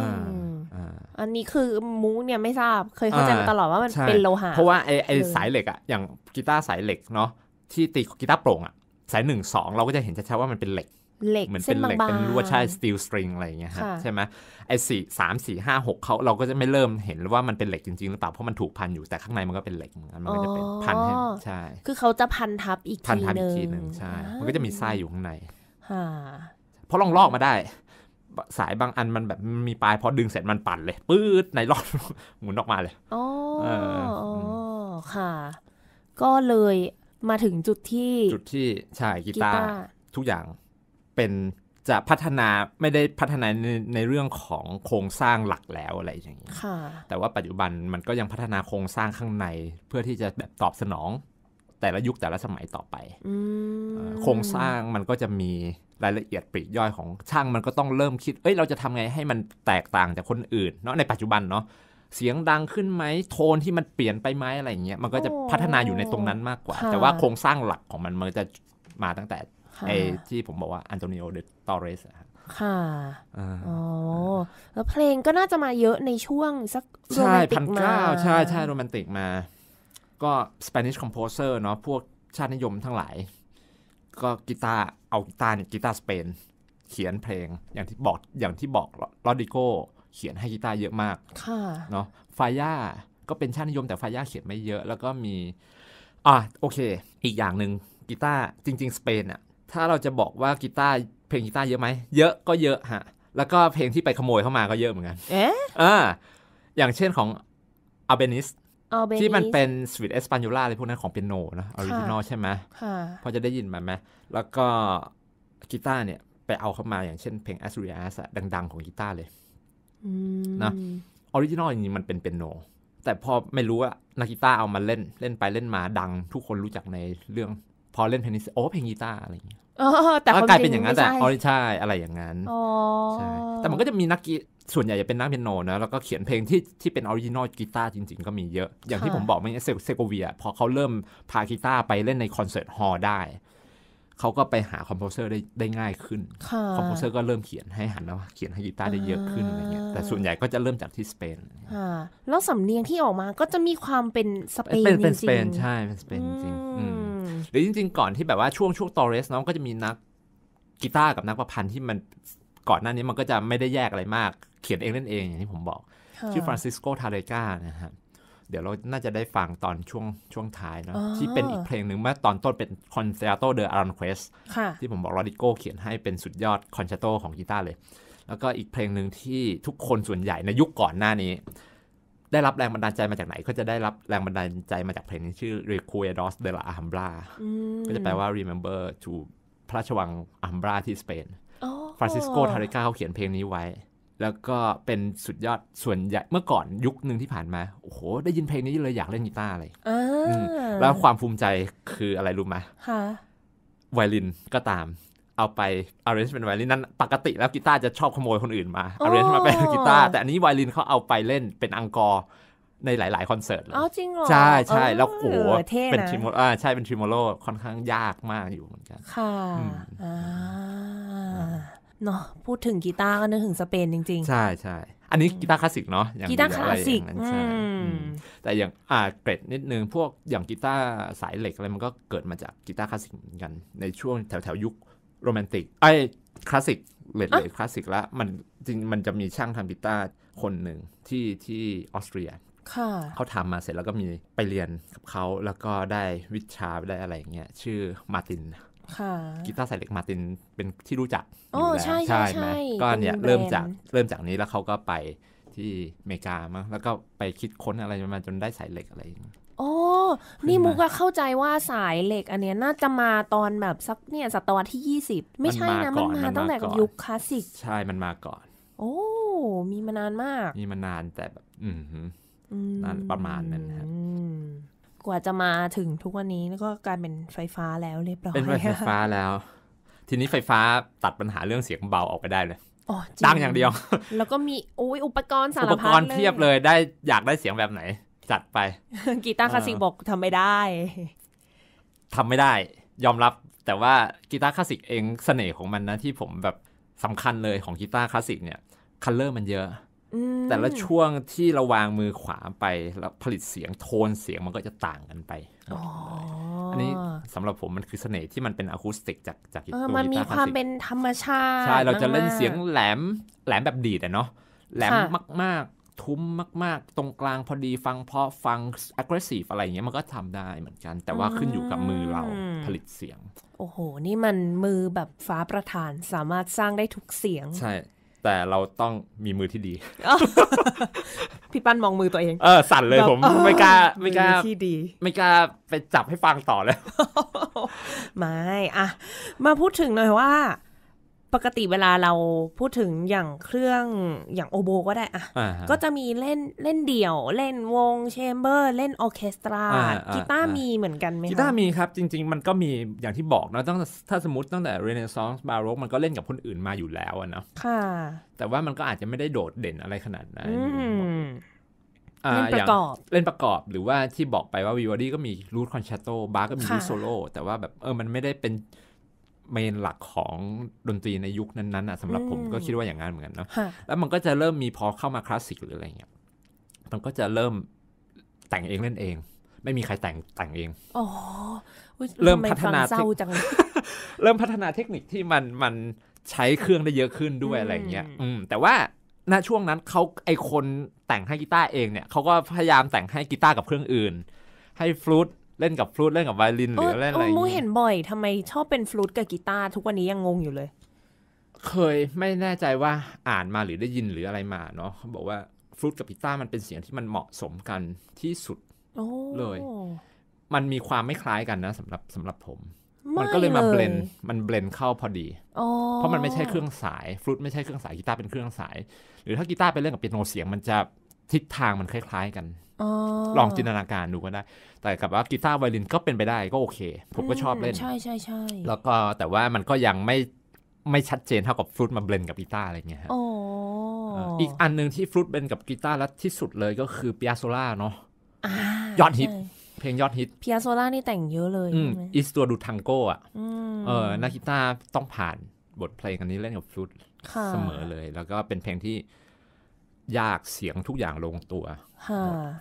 [SPEAKER 2] อันนี้คือมูเนี่ยไม่ทราบเคยเข้าใจมาตลอดว่ามันเป็นโลหะ เพราะว่าไอไอสายเหล็
[SPEAKER 1] กอะอย่างกีตาร์สายเหล็กเนาะที่ตีกีตาร์โปร่งอะสายหนึ่งสองเราก็จะเห็นชัดๆว่ามันเป็นเหล็ก
[SPEAKER 2] เหล็กเหมือนเป็นเหล็กเป็นลวดใช่ส
[SPEAKER 1] ตีลสตริงอะไรอย่างเงี้ยฮะใช่ไหมไอ้สี่สามสี่ห้าหกเขาเราก็จะไม่เริ่มเห็นว่ามันเป็นเหล็กจริงๆหรือเปล่าเพราะมันถูกพันอยู่แต่ข้างในมันก็เป็นเหล็กมันก็จะเป็นพันใช่ คือ
[SPEAKER 2] เขาจะพันทับอีกทีพันทับอีกทีหนึ่งใช่มันก็จ
[SPEAKER 1] ะมีไส้อยู่ข้างในเพราะลองลอกมาได้ สายบางอันมันแบบมีปลายพอดึงเสร็จมันปั่นเลยปื๊ดในรอดหมุนออกมาเลยอ๋อ
[SPEAKER 2] ค่ะ ก็เลยมาถึง
[SPEAKER 1] จุดที่จุดที่ใช่กีตาร์ทุกอย่างเป็นจะพัฒนาไม่ได้พัฒนาในในเรื่องของโครงสร้างหลักแล้วอะไรอย่างนี้แต่ว่าปัจจุบันมันก็ยังพัฒนาโครงสร้างข้างในเพื่อที่จะแบบตอบสนองแต่ละยุคแต่ละสมัยต่อไปโครงสร้างมันก็จะมีรายละเอียดปรีกย่อยของช่างมันก็ต้องเริ่มคิด เอ้ยเราจะทำไงให้มันแตกต่างจากคนอื่นเนาะในปัจจุบันเนาะเสียงดังขึ้นไหมโทนที่มันเปลี่ยนไปไหมอะไรเงี้ยมันก็จะพัฒนาอยู่ในตรงนั้นมากกว่า แต่ว่าโครงสร้างหลักของมันมันจะมาตั้งแต่ไอ้ที่ผมบอกว่าอันโตนิโอเดตอรเรสครับค่ะอ
[SPEAKER 2] ๋อแล้วเพลงก็น่าจะมาเยอะในช่วงสักโรแมนติกมาใช่ใช่โร
[SPEAKER 1] แมนติกมา ก็สเปนิชคอมโพเซอร์เนาะพวกชาตินิยมทั้งหลาย ก็กีตาร์เอากีตาร์เนี่ยกีตาร์สเปนเขียนเพลงอย่างที่บอกอย่างที่บอกลอดิโกเขียนให้กีตาร์เยอะมากเนาะฟาย่าก็เป็นชาตินิยมแต่ฟาย่าเขียนไม่เยอะแล้วก็มี อ่ะโอเค อีกอย่างหนึ่งกีตาร์จริง ๆ สเปนอะถ้าเราจะบอกว่ากีตาร์เพลงกีตาร์เยอะไหม เยอะก็เยอะฮะ แล้วก็เพลงที่ไปขโมยเข้ามาก็เยอะเหมือนกัน เอออ่าอย่างเช่นของอาเบนิสที่มันเป็นสวิตเอสปานยูล่าอะไรพวกนั้นของเปียโนนะออริจินอลใช่ไหมพอจะได้ยินมาไหมแล้วก็กีตาร์เนี่ยไปเอาเข้ามาอย่างเช่นเพลงแอสเรียสดังๆของกีตาร์เลยนะออริจินอลจริงๆมันเป็นเปียโนแต่พอไม่รู้ว่านักกีตาร์เอามาเล่นเล่นไปเล่นมาดังทุกคนรู้จักในเรื่องพอเล่นเพลงนี้โอ้เพลงกีตาร์อะไรอย่างเงี้ย
[SPEAKER 3] แต่กลายเป็นอย่างนั้นแต่ออริจ
[SPEAKER 1] ินอะไรอย่างนั้น
[SPEAKER 4] ใช่
[SPEAKER 3] แต่มันก็จ
[SPEAKER 1] ะมีนักกีส่วนใหญ่จะเป็นนักเปียโนนะแล้วก็เขียนเพลงที่ที่เป็นออริจินอลกีตาร์จริง ๆ ก็มีเยอะอย่างที่ผมบอกเมื่อกี้เซโกเวียพอเขาเริ่มพากีตาร์ไปเล่นในคอนเสิร์ตฮอลล์ได้เขาก็ไปหาคอมโพเซอร์ได้ได้ง่ายขึ้น คอมโพเซอร์ก็เริ่มเขียนให้หันแล้วเขียนให้กีตาร์ได้เยอะขึ้นอะไรเงี้ย แต่ส่วนใหญ่ก็จะเริ่มจากที่สเปน
[SPEAKER 2] แล้วสำเนียงที่ออกมาก็จะมีความเป็นสเปนเป็นสเปนใ
[SPEAKER 1] ช่เป็นสเปนจริงหรือจริง ๆ ก่อนที่แบบว่าช่วงช่วงตอเรสน้องก็จะมีนักกีตาร์กับนักประพันธ์ที่มันก่อนหน้านี้มันก็จะไม่ได้แยกอะไรมาก เขียนเองเล่นเองอย่างที่ผมบอก ชื่อฟรานซิสโก ทาเรกานะครับเดี๋ยวเราน่าจะได้ฟังตอนช่วงช่วงท้ายนะที่เป็นอีกเพลงหนึ่งเมื่อตอนต้นเป็นคอน c ร์โตเดอะอารันเควสที่ผมบอกโรดิโก้เขียนให้เป็นสุดยอดคอนแชตโตของกีตาร์เลย แล้วก็อีกเพลงหนึ่งที่ทุกคนส่วนใหญ่ในยุคก่อนหน้านี้ ได้รับแรงบันดาลใจมาจากไหน ก็จะได้รับแรงบันดาลใจมาจากเพลงนี้ชื่อ r e q u e r d o s de la Alhambra ก็จะแปลว่า Remember to พระราชวังอัมบราที่สเปนฟรานซิสโกทาริกาเขาเขียนเพลงนี้ไว้แล้วก็เป็นสุดยอดส่วนใหญ่เมื่อก่อนยุคหนึ่งที่ผ่านมา โอ้โห ได้ยินเพลงนี้เลยอยากเล่นกีตาร์เลยแล้วความภูมิใจคืออะไรรู้ไหมไวลินก็ตามเอาไปอาร์เรนจ์เป็นไวลินนั่นปกติแล้วกีตาร์จะชอบขโมยคนอื่นมาอาร์เรนจ์มาเป็นกีตาร์แต่อันนี้ไวลินเขาเอาไปเล่นเป็นอังกอร์ในหลาย ๆ คอนเสิร์ตเลยอ๋อจริงเหรอ ใช่ใช่แล้วโอ้โหเป็นทริโมอ่าใช่เป็นทริโมโลค่อนข้างยากมากอยู่เหมือนกันค่
[SPEAKER 2] ะอ่าเนาะพูดถึงกีตาร์ก็นึกถึง สเปนจริง ๆ ใช
[SPEAKER 1] ่ใช่อันนี้กีตาร์คลาสสิกเนาะกีตาร์คลาสสิกแต่อย่างอาเกรดนิดนึงพวกอย่างกีตาร์สายเหล็กอะไรมันก็เกิดมาจากกีตาร์คลาสสิกเหมือนกัน ในช่วงแถวแถวยุคโรแมนติกไอ้คลาสสิกเหลกเลดคลาสสิกละมันจริง มันจะมีช่างทำกีตาร์คนหนึ่งที่ที่ออสเตรียเขาทำมาเสร็จแล้วก็มีไปเรียนกับเขาแล้วก็ได้วิชาได้อะไรอย่างเงี้ยชื่อมาตินกีตาร์สายเหล็กมาตินเป็นที่รู้จักอยู่แล้วใช่ไหมก็เนี่ยเริ่มจากเริ่มจากนี้แล้วเขาก็ไปที่อเมริกามั้งแล้วก็ไปคิดค้นอะไรมาจนได้สายเหล็กอะไรอย่างนี้
[SPEAKER 2] โอ้นี่มุกก็เข้าใจว่าสายเหล็ก อันเนี้ยน่าจะมาตอนแบบสักเนี่ยศตวรรษที่ 20 ไม่ใช่นะมันมาตั้งแต่ยุคคลาสสิก
[SPEAKER 1] ใช่มันมาก่อน
[SPEAKER 2] โอ้มีมานานมาก
[SPEAKER 1] มีมานานแต่แบบอืมนั่นประมาณนั้นครับ
[SPEAKER 2] กว่าจะมาถึงทุกวันนี้แล้วก็กลายเป็นไฟฟ้า
[SPEAKER 1] แล้วเรียบร้อยเป็นไฟฟ้าแล้ว ทีนี้ไฟฟ้าตัดปัญหาเรื่องเสียงเบาออกไปได้เลยตั้งอย่างเดียว
[SPEAKER 2] แล้วก็มีอุ้ยอุปกรณ์สารพัดอุปกรณ์เทียบเลย
[SPEAKER 1] ได้อยากได้เสียงแบบไหน จัดไปกีตาร์คลาสสิก
[SPEAKER 2] บอกทำไม่ได้
[SPEAKER 1] ทำไม่ได้ยอมรับแต่ว่ากีตาร์คลาสสิกเองเสน่ห์ของมันนะที่ผมแบบสำคัญเลยของกีตาร์คลาสสิกเนี่ยคัลเลอร์มันเยอะแต่ละช่วงที่เราวางมือขวาไปแล้วผลิตเสียงโทนเสียงมันก็จะต่างกันไป อันนี้สำหรับผมมันคือเสน่ห์ที่มันเป็นอะคูสติกจากจากตัวกีตาร์มันมีความเ
[SPEAKER 2] ป็นธรรมชาติใช่ เราจะเล่นเสียง
[SPEAKER 1] แหลมแหลมแบบดีดอะเนาะแหลมมาก ๆทุ้ม มาก ๆตรงกลางพอดีฟังเพอาะฟัง aggressive อะไรเงี้ยมันก็ทำได้เหมือนกัน แต่ว่าขึ้นอยู่กับมือเราผลิตเสียง
[SPEAKER 2] โอ้โหนี่มันมือแบบฟ้าประธานสามารถสร้างได้ทุกเสียงใช่
[SPEAKER 1] แต่เราต้องมีมือที่ดี
[SPEAKER 2] พี่ปั้นมองมือตัวเอง เออสั่นเลยผม ไม่กล้า ไม่กล้าที่ดี
[SPEAKER 1] ไม่กล้าไปจับให้ฟังต่อแล้ว
[SPEAKER 2] ไม่อะมาพูดถึงหน่อยว่าปกติเวลาเราพูดถึงอย่างเครื่องอย่างโอโบก็ได้อะก็จะมีเล่นเล่นเดี่ยว เล่นวงเชมเบอร์เล่นออเคสตรากีตาร์มีเหมือนกันไหมกีตาร์มี
[SPEAKER 1] ครับ จริง ๆ มันก็มีอย่างที่บอกนะตั้งถ้าสมมติตั้งแต่เรเนซองส์บาโรกมันก็เล่นกับคนอื่นมาอยู่แล้วนะ ค่ะ แต่ว่ามันก็อาจจะไม่ได้โดดเด่นอะไรขนาดนั้นเล่นประกอบเล่นประกอบหรือว่าที่บอกไปว่าวิวอดีก็มีรูทคอนแชตโตบาร์ก็มีรูทโซโล่แต่ว่าแบบเออมันไม่ได้เป็นเมนหลักของดนตรีในยุคนั้นๆอ่ะสำหรับผมก็คิดว่าอย่างนั้นเหมือนกันเนาะแล้วมันก็จะเริ่มมีพอเข้ามาคลาสสิกหรืออะไรเงี้ยมันก็จะเริ่มแต่งเองเล่นเอง ไม่มีใครแต่งแต่งเอง
[SPEAKER 2] อ๋อเริ่มพัฒนาเรจัง
[SPEAKER 1] เริ่มพัฒนาเทคนิคที่มันมันใช้เครื่องได้เยอะขึ้นด้วยอะไรเงี้ยอืม แต่ว่าณช่วงนั้นเขาไอคนแต่งให้กีตาร์เองเนี่ยเขาก็พยายามแต่งให้กีตาร์กับเครื่องอื่น ให้ฟลูตเล่นกับฟลูดเล่นกับไวลินหรือเล่นอะไรมูเห็
[SPEAKER 2] นบ่อยทำไมชอบเป็นฟลูดกับกีตาร์ทุกวันนี้ยังงงอยู่เลย
[SPEAKER 1] เคยไม่แน่ใจว่าอ่านมาหรือได้ยินหรืออะไรมาเนาะเขาบอกว่าฟลูดกับกีตาร์มันเป็นเสียงที่มันเหมาะสมกันที่สุดเลยมันมีความไม่คล้ายกันนะสำหรับสำหรับผม มันก็เลยมาเบลนมันเบลนเข้าพอดีเพราะมันไม่ใช่เครื่องสายฟลูดไม่ใช่เครื่องสายกีตาร์เป็นเครื่องสาย หรือถ้ากีตาร์ไปเล่นกับเปียโนเสียง มันจะทิศทางมันคล้าย ๆกันลองจินตนาการดูก็ได้ แต่กับว่ากีตาร์ไวลินก็เป็นไปได้ก็โอเค ผมก็ชอบเล่น ใช่
[SPEAKER 2] ใช่ใช่แล้ว
[SPEAKER 1] ก็แต่ว่ามันก็ยังไม่ไม่ชัดเจนเท่ากับฟลุตมาเบลนกับกีตาร์อะไรเงี้ยฮะอีกอันหนึ่งที่ฟลุตเบลนกับกีตาร์แล้วที่สุดเลยก็คือเปียโซล่าเนาะยอดฮิต เพลงยอดฮิตเ
[SPEAKER 2] ปียโซล่านี่แต่งเยอะเลย
[SPEAKER 1] อิสตัวดูทังโก้อ่ะเออนักกีตาร์ต้องผ่านบทเพลงอันนี้เล่นกับฟลุตเสมอเลย แล้วก็เป็นเพลงที่ยากเสียงทุกอย่างลงตัว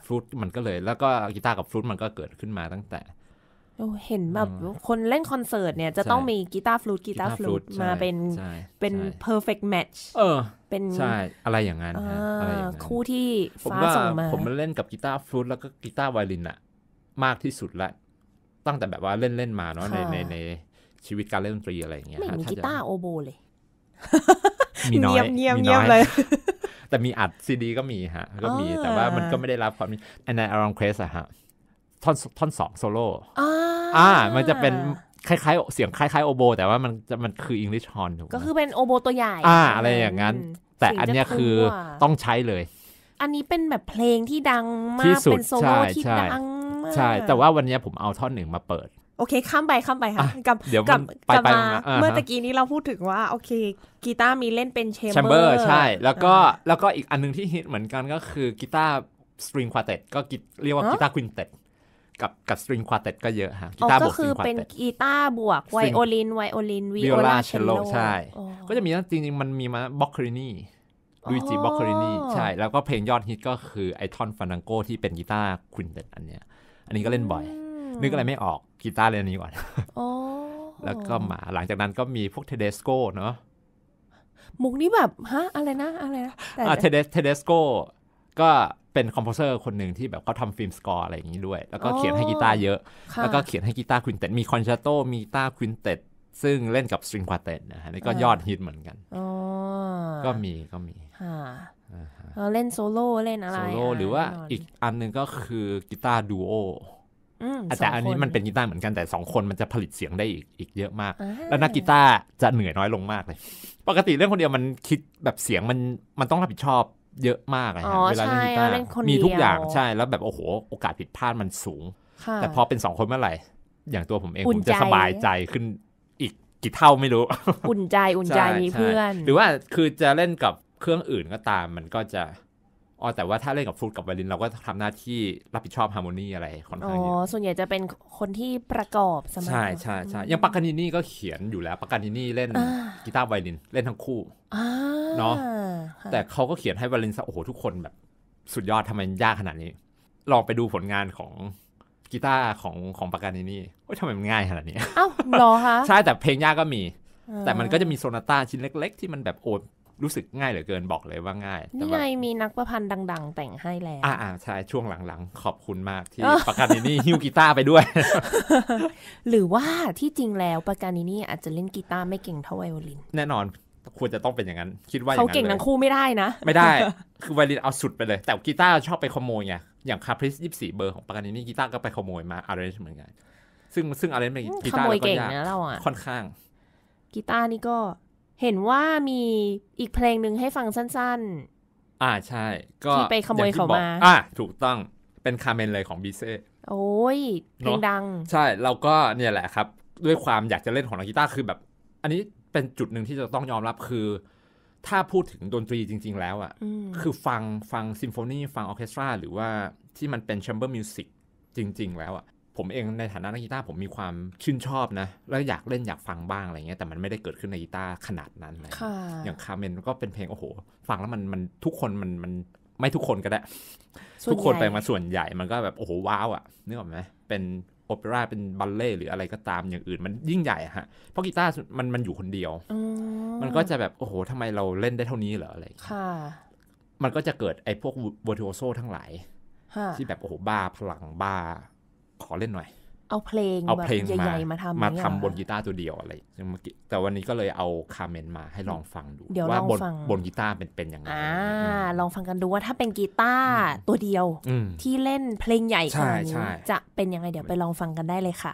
[SPEAKER 1] ฟลุตมันก็เลย แล้วก็กีตาร์กับฟลุตมันก็เกิดขึ้นมาตั้งแต่
[SPEAKER 2] เห็นแบบคนเล่นคอนเสิร์ตเนี่ยจะต้องมีกีตาร์ฟลูดกีตาร์ฟลูดมาเป็นเป็น perfect match
[SPEAKER 1] เออ เป็นใช่อะไรอย่างนั้น
[SPEAKER 2] คู่ที่ฟ้าส่งมาผมาม
[SPEAKER 1] เล่นกับกีตาร์ฟลูดแล้วก็กีตาร์ไวลินอะมากที่สุดละตั้งแต่แบบว่าเล่นเล่นมาเนาะในในในชีวิตการเล่นดนตรีอะไรอย่างเงี้ยไม่มีกีตาร์โอโบเลยมีน้อยเงียบเงียบเลยแต่มีอัดซีดี ก็มีฮะก็มีแต่ว่ามันก็ไม่ได้รับความอ้นในอารอนเควสอะฮะ ท่อนท่อนสองโซโล่อ่า มันจะเป็นคล้ายๆ เสียงคล้ายๆโอโบแต่ว่ามันจะมันคืออิงลิชฮอนถูกก็ค
[SPEAKER 2] ือเป็นโอโบตัวใหญ่ อ่าอะไ
[SPEAKER 1] รอย่างนั้น แต่อันนี้คือต้องใช้เลย
[SPEAKER 2] อันนี้เป็นแบบเพลงที่ดังมาก เป็นโซโล่ที่ดังมากใช่ แต่ว่า
[SPEAKER 1] วันนี้ผมเอาท่อนหนึ่งมาเปิด
[SPEAKER 2] โอเค ข้ามไป ข้ามไปค่ะกับกับกับมาเมื่อตะกี้นี้เราพูดถึงว่า โอเคกีตาร์มีเล่นเป็นแชมเบอร์ใช่ แล้วก็
[SPEAKER 1] แล้วก็อีกอันนึงที่ฮิตเหมือนกันก็คือกีตาร์สตริงควอเต็ดก็เรียกว่ากีตาร์ควินเต็ดกับกับสตริงควอเต็ดก็เยอะฮะกีตาร์บวกสตริงควอเต็ดก็คือเป็น
[SPEAKER 2] กีตาร์บวกไวโอลินไวโอลินวิโอลาเชลโลใช่
[SPEAKER 1] ก็จะมีจริงจริงมันมีมาบ็อกคารินีลุยจิบ็อกคารินีใช่แล้วก็เพลงยอดฮิตก็คือไอทอนฟานังโกที่เป็นกีตาร์ควินเต็ดอันเนี้ยอันนี้ก็เล่นบ่อยนึกอะไรไม่ออกกีตาร์เรนนี้ก่อนแล้วก็มาหลังจากนั้นก็มีพวกเทเดสโก้เนาะ
[SPEAKER 2] มุกนี้แบบฮะอะไรนะอะไรนะเทเด
[SPEAKER 1] สเทเดสโก้ก็เป็นคอมโพเซอร์คนหนึ่งที่แบบเขาทำฟิล์มสกอร์อะไรอย่างนี้ด้วย แล้วก็เขียนให้กีตาร์เยอะ แล้วก็เขียนให้กีตาร์ควินเต็ตมีคอนแชตโตมีกีตาร์ควินเต็ตซึ่งเล่นกับสตริงควาเต็ตนะฮะนี่ก็ยอดฮิตเหมือนกัน ก็มีก็มี
[SPEAKER 2] เล่นโซโล่เล่นอะไรโซโล่หรือว่าอี
[SPEAKER 1] กอันหนึ่งก็คือกีตาร์ดูโอแต่อันนี้มันเป็นกีตาร์เหมือนกันแต่สองคนมันจะผลิตเสียงได้อีกอีกเยอะมาก แล้วนักกีตาร์จะเหนื่อยน้อยลงมากเลย ปกติเรื่องคนเดียวมันคิดแบบเสียงมันมันต้องรับผิดชอบเยอะมากเลยฮะเวลาเล่นกีตาร์มีทุกอย่างใช่ แล้วแบบโอ้โหโอกาสผิดพลาดมันสูง แต่พอเป็นสองคนเมื่อไหร่ อย่างตัวผมเองผมจะสบายใจขึ้นอีกกี่เท่าไม่รู้
[SPEAKER 2] อุ่นใจอุ่นใจมีเพื่อน หร
[SPEAKER 1] ือว่าคือจะเล่นกับเครื่องอื่นก็ตามมันก็จะอ๋อแต่ว่าถ้าเล่นกับฟูดกับไวลินเราก็ทำหน้าที่รับผิดชอบฮาร์โมนีอะไรค่อนข้
[SPEAKER 2] างเยอะอ๋อ ส่วนใหญ่จะเป็นคนที่ประกอบสมัยใช่
[SPEAKER 1] ใช่ใช่ยังปากกานินี่ก็เขียนอยู่แล้วปากกานินี่เล่นกีตาร์ไวลินเล่นทั้งคู่เนาะแต่เขาก็เขียนให้ไวลินซะโอ้โหทุกคนแบบสุดยอดทำไมยากขนาดนี้ ลองไปดูผลงานของกีตาร์ของของปากกานินี่โอ้ยทำไมมันง่ายขนาดนี้อ้าวหรอคะใช่แต่เพลงยากก็มี แต่มันก็จะมีโซนาต้าชิ้นเล็กๆ ที่มันแบบโอ้รู้สึกง่ายเหลือเกินบอกเลยว่าง่าย นี่ไง
[SPEAKER 2] มีนักประพันธ์ดัง ๆ แต่งให้แล้วอ
[SPEAKER 1] ่าใช่ ช่วงหลังๆขอบคุณมากที่ปากานินี่ฮิ้วกีตาร์ไปด้วย
[SPEAKER 2] หรือว่าที่จริงแล้วปากานินี่อาจจะเล่นกีตาร์ไม่เก่งเท่าไวโอลิน
[SPEAKER 1] แน่นอนควรจะต้องเป็นอย่างนั้นคิดว่าเขาเก่งทั้งคู่ไม่ได้นะ ไม่ได้คือไวโอลินเอาสุดไปเลย แต่กีตาร์ชอบไปขโมยไงอย่างคาพริสยี่สี่เบอร์ของปากานินี่กีตาร์ก็ไปขโมยมาอาร์เรน์เหมือนกันซึ่งซึ่งอาร์เรน์เป็นกีตาร์ก็ยากค่อนข้าง
[SPEAKER 2] กีตาร์นี่ก็เห็นว่ามีอีกเพลงหนึ่งให้ฟังสั้น
[SPEAKER 1] ๆ อ่าใช่ ก็ที่ไปขโมยเขามาอ่าถูกต้องเป็นคาเมนเลยของบีเซ่
[SPEAKER 2] โอ้ยเพลงดัง ใช
[SPEAKER 1] ่ เราก็เนี่ยแหละครับ ด้วยความอยากจะเล่นของนักกีตาร์คือแบบอันนี้เป็นจุดหนึ่งที่จะต้องยอมรับคือ ถ้าพูดถึงดนตรีจริง ๆ แล้วอะ่ะคือฟังฟังซิมโฟนีฟังออเคสตราหรือว่าที่มันเป็นแชมเบอร์มิวสิกจริง ๆ แล้วอะ่ะผมเองในฐานะนักกีตาร์ผมมีความชื่นชอบนะ แล้วอยากเล่นอยากฟังบ้างอะไรเงี้ยแต่มันไม่ได้เกิดขึ้นในกีตาร์ขนาดนั้นเลยอย่างคาเมนก็เป็นเพลงโอ้โหฟังแล้วมันมันทุกคนมันมันไม่ทุกคนก็ได้ ทุกคนไปมาส่วนใหญ่มันก็แบบโอ้โหว้าวอะ่ะนึกออกไหมเป็นโอเปร่าเป็นบัลเล่หรืออะไรก็ตามอย่างอื่นมันยิ่งใหญ่ฮะเพราะกีตาร์มันมันอยู่คนเดียวมันก็จะแบบโอ้โหทำไมเราเล่นได้เท่านี้เหรออะไรมันก็จะเกิดไอ้พวกวอร์ทิโอโซทั้งหลายที่แบบโอ้โหบ้าพลังบ้าขอเล่นหน่อย เอาเพลงเอาเพลงให่ๆมาทำมาทำบนกีตาร์ตัวเดียวอะไร แต่วันนี้ก็เลยเอาคาเมนมาให้ลองฟังดูว่าบนบนกีตาร์เป็นเป็นยังไงอ่า
[SPEAKER 2] ลองฟังกันดูว่าถ้าเป็นกีตาร์ตัวเดียวที่เล่นเพลงใหญ่ขนาดนี้จะเป็นยังไงเดี๋ยวไปลองฟังกันได้เลยค่ะ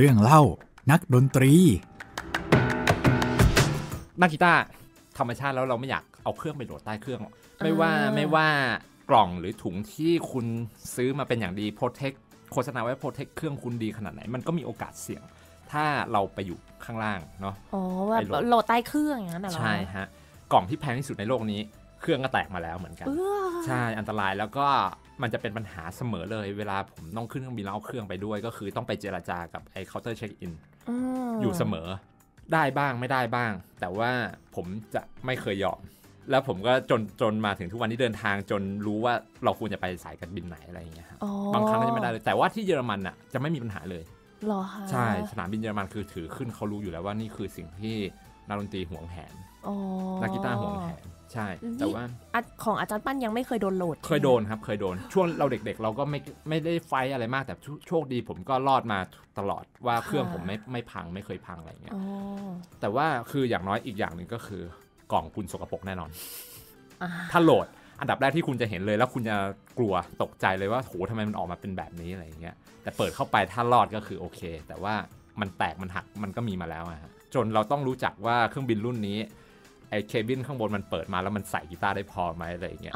[SPEAKER 1] เรื่องเล่านักดนตรี นักกีตาร์ธรรมชาติแล้วเราไม่อยากเอาเครื่องไปโหลดใต้เครื่อง ไม่ว่าไม่ว่ากล่องหรือถุงที่คุณซื้อมาเป็นอย่างดีโปรเทคโฆษณาไว้โปรเทคเครื่องคุณดีขนาดไหนมันก็มีโอกาสเสี่ยง ถ้าเราไปอยู่ข้างล่างเนาะอ๋อแบบโหล
[SPEAKER 2] ดใต้เครื่องอย่างนั้นเหรอใช่
[SPEAKER 1] ฮะกล่องที่แพงที่สุดในโลกนี้ เครื่องก็แตกมาแล้วเหมือนกันใช่อันตรายแล้วก็มันจะเป็นปัญหาเสมอเลย เวลาผมต้องขึ้นเครื่องบินแล้วเอาเครื่องไปด้วย ก็คือต้องไปเจราจากับไอ้เคาน์เตอร์เช็คอินอยู่เสมอได้บ้างไม่ได้บ้าง แต่ว่าผมจะไม่เคยยอมแล้วผมก็จนจนมาถึงทุกวันที่เดินทาง จนรู้ว่าเราควรจะไปสายการบินไหนอะไรอย่างเงี้ยครับางครั้งก็จะไม่ได้เลยแต่ว่าที่เยอรมันอ่ะจะไม่มีปัญหาเลยรอคะใช่สนามบินเยอรมันคือถือขึ้นเขารู้อยู่แล้วว่านี่คือสิ่งที่นักดนตรีห่วงแหนนักกีตาร์ห่วงแหนใช่แต่ว่า
[SPEAKER 2] ของอาจารย์ปั้นยังไม
[SPEAKER 1] ่เคยโดนโหลดเคยโดนครับ เคยโดน ช่วงเราเด็ก ๆ เราก็ไม่ไม่ได้ไฟอะไรมาก แต่โชคดีผมก็รอดมาตลอดว่าเครื่องผมไม่ไม่พังไม่เคยพังอะไรเงี้ยแต่ว่าคืออย่างน้อยอีกอย่างหนึ่งก็คือกล่องคุณสกปรกแน่นอนถ้าโหลดอันดับแรกที่คุณจะเห็นเลยแล้วคุณจะกลัวตกใจเลยว่าโหทำไมมันออกมาเป็นแบบนี้อะไรเงี้ยแต่เปิดเข้าไปถ้ารอดก็คือโอเคแต่ว่ามันแตกมันหักมันก็มีมาแล้วอะฮะจนเราต้องรู้จักว่าเครื่องบินรุ่นนี้ไอ้เคบินข้างบนมันเปิดมาแล้วมันใส่กีตาร์ได้พอไหมอะไรเงี้ย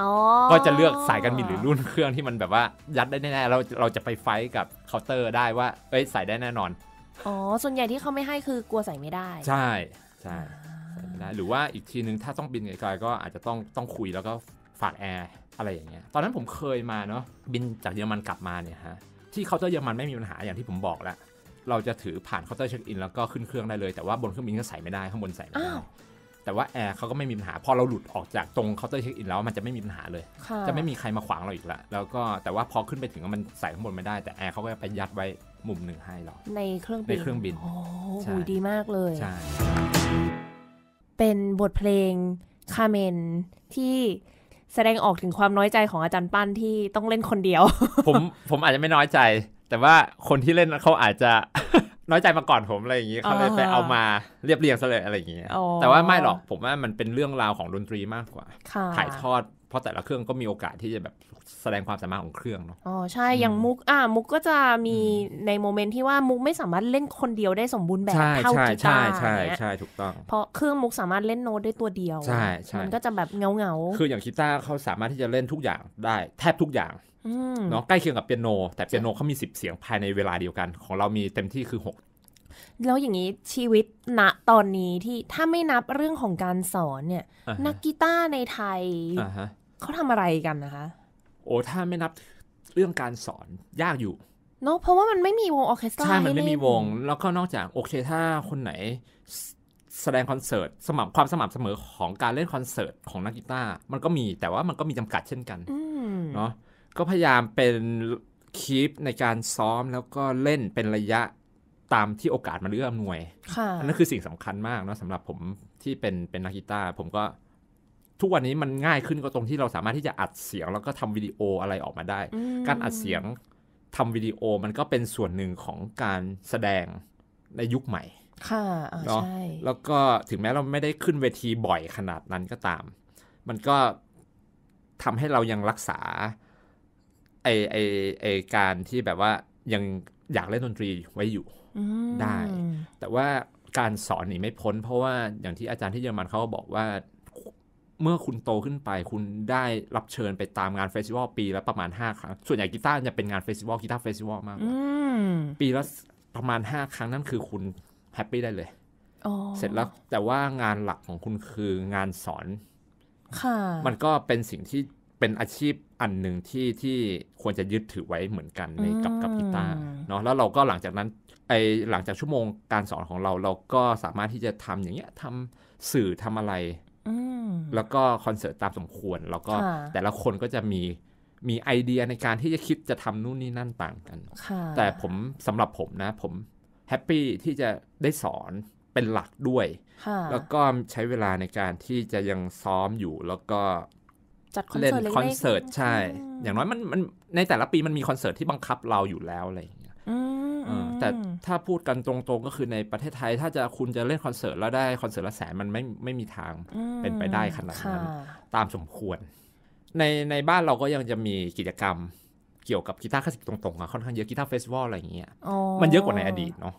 [SPEAKER 1] ก็จะเลือกสายการบินหรือรุ่นเครื่องที่มันแบบว่า ยัดได้แน่ๆเราเราจะไปไฟกับเคาน์เตอร์ได้ว่าเอ้ยใส่ได้แน่นอน
[SPEAKER 2] อ๋อส่วนใหญ่ที่เขาไม่ให้คือกลัวใส่ไม่ได้ ใช่
[SPEAKER 1] ใช่ใส่ไม่ได้หรือว่าอีกทีนึงถ้าต้องบินไกลๆก็อาจจะต้องต้องคุยแล้วก็ฝากแอร์อะไรอย่างเงี้ยตอนนั้นผมเคยมาเนาะบินจากเยอรมันกลับมาเนี่ยฮะที่เคาน์เตอร์เยอรมันไม่มีปัญหาอย่างที่ผมบอกแล้วเราจะถือผ่านเคาน์เตอร์เช็คอินแล้วก็ขึ้นเครื่องได้เลยแต่ว่าบนเครื่องบินก็ใส่ไม่ได้ข้างบนใส่ไม่ได้แต่ว่าแอร์เขาก็ไม่มีปัญหาพอเราหลุดออกจากตรงเคาน์เตอร์เช็คอินแล้วมันจะไม่มีปัญหาเลย จะไม่มีใครมาขวางเราอีกละแล้วก็แต่ว่าพอขึ้นไปถึงมันใส่ข้างบนไม่ได้แต่แอร์เขาก็ไปยัดไว้มุมหนึ่งให้เราในเครื่องบินในเครื่องบิน โอ้โหดีมากเลยใช่
[SPEAKER 2] เป็นบทเพลงคาเมนที่แสดงออกถึงความน้อยใจของอาจารย์ปั้นที่ต้องเล่นคนเดียว
[SPEAKER 1] ผมผมอาจจะไม่น้อยใจ แต่ว่าคนที่เล่นเขาอาจจะน้อยใจมาก่อนผมอะไรอย่างนี้เขาเลยไปเอามาเรียบเรียงซะเลยอะไรอย่างนี้ แต่ว่าไม่หรอกผมว่ามันเป็นเรื่องราวของดนตรีมากกว่าถ่ายทอด เพราะแต่ละเครื่องก็มีโอกาสที่จะแบบแสดงความสามารถของเครื่องเนาะ
[SPEAKER 2] อ๋อใช่อย่างมุกอ่ามุกก็จะมีในโมเมนต์ที่ว่ามุกไม่สามารถเล่นคนเดียวได้สมบูรณ์แบบเท่ากีตาร์ใช่ใช่ใช่ถูกต้องเพราะเครื่องมุกสามารถเล่นโน้ตได้ตัวเดียวใช่ใช่มันก็จะแบบเงาเงาคื
[SPEAKER 1] ออย่างกีตาร์เขาสามารถที่จะเล่นทุกอย่างได้แทบทุกอย่างเนาะใกล้เคียงกับเปียโนแต่เปียโนเขามีสิบเสียงภายในเวลาเดียวกันของเรามีเต็มที่คือหก
[SPEAKER 2] แล้วอย่างนี้ชีวิตณตอนนี้ที่ถ้าไม่นับเรื่องของการสอนเนี่ยนักกีตาร์ในไทยเขาทำอะไรกันนะคะ
[SPEAKER 1] โอ้ถ้าไม่นับเรื่องการสอนยากอยู่
[SPEAKER 2] เนาะเพราะว่ามันไม่มีวงออเคสตราใช่มันไม่มีวง
[SPEAKER 1] แล้วก็นอกจากโอเคถ้าคนไหนแสดงคอนเสิร์ตสม่ำความสม่ำเสมอของการเล่นคอนเสิร์ตของนักกีตาร์มันก็มี แต่ว่ามันก็มีจำกัดเช่นกันเนาะก็พยายามเป็นคลิปในการซ้อมแล้วก็เล่นเป็นระยะตามที่โอกาสมันเอื้ออำนวยอันนั้นคือสิ่งสำคัญมากเนาะสำหรับผมที่เป็นเป็นนักกีตาร์ผมก็ทุกวันนี้มันง่ายขึ้นก็ตรงที่เราสามารถที่จะอัดเสียง แล้วก็ทำวิดีโออะไรออกมาได้ การอัดเสียงทำวิดีโอมันก็เป็นส่วนหนึ่งของการแสดงในยุคใหม่
[SPEAKER 3] ค่ะเนาะ
[SPEAKER 1] แล้วก็ถึงแม้เราไม่ได้ขึ้นเวทีบ่อยขนาดนั้นก็ตาม มันก็ทำให้เรายังรักษาไอไอไอการที่แบบว่ายังอยากเล่นดนตรีไว้อยู่ได้ แต่ว่าการสอนนี่ไม่พ้นเพราะว่าอย่างที่อาจารย์ที่เยอรมันเขาบอกว่า เมื่อคุณโตขึ้นไป คุณได้รับเชิญไปตามงานเฟสติวัลปีละประมาณ 5 ครั้งส่วนใหญ่กีตาร์จะเป็นงานเฟสติวัลกีตาร์เฟสติวัลมากปีละประมาณ5ครั้งนั่นคือคุณแฮปปี้ได้เลยเสร็จแล้วแต่ว่างานหลักของคุณคืองานสอนมันก็เป็นสิ่งที่เป็นอาชีพอันหนึ่งที่ที่ควรจะยึดถือไว้เหมือนกันในกับกับกีตาร์เนาะแล้วเราก็หลังจากนั้นไอหลังจากชั่วโมงการสอนของเราเราก็สามารถที่จะทำอย่างเงี้ยทำสื่อทำอะไรแล้วก็คอนเสิร์ตตามสมควรแล้วก็แต่ละคนก็จะมีมีไอเดียในการที่จะคิดจะทำนู่นนี่นั่นต่างกันแต่ผมสำหรับผมนะผมแฮปปี้ที่จะได้สอนเป็นหลักด้วยแล้วก็ใช้เวลาในการที่จะยังซ้อมอยู่แล้วก็จัดคอนเสิร์ตเล็กคอนเสิร์ตใช่ อย่างน้อยมันมันในแต่ละปีมันมีคอนเสิร์ตที่บังคับเราอยู่แล้วอะไรอย่างเงี้ยแต่ถ้าพูดกันตรงๆก็คือในประเทศไทยถ้าจะคุณจะเล่นคอนเสิร์ตแล้วได้คอนเสิร์ตละแสนมันไม่ไม่มีทางเป็นไปได้ขนาดนั้นตามสมควร ในในบ้านเราก็ยังจะมีกิจกรรมเกี่ยวกับกีตาร์คลาสสิกตรงๆอะค่อนข้างเยอะกีตาร์เฟสติวัลอะไรอย่างเงี้ยมันเยอะกว่าในอดีตเนาะ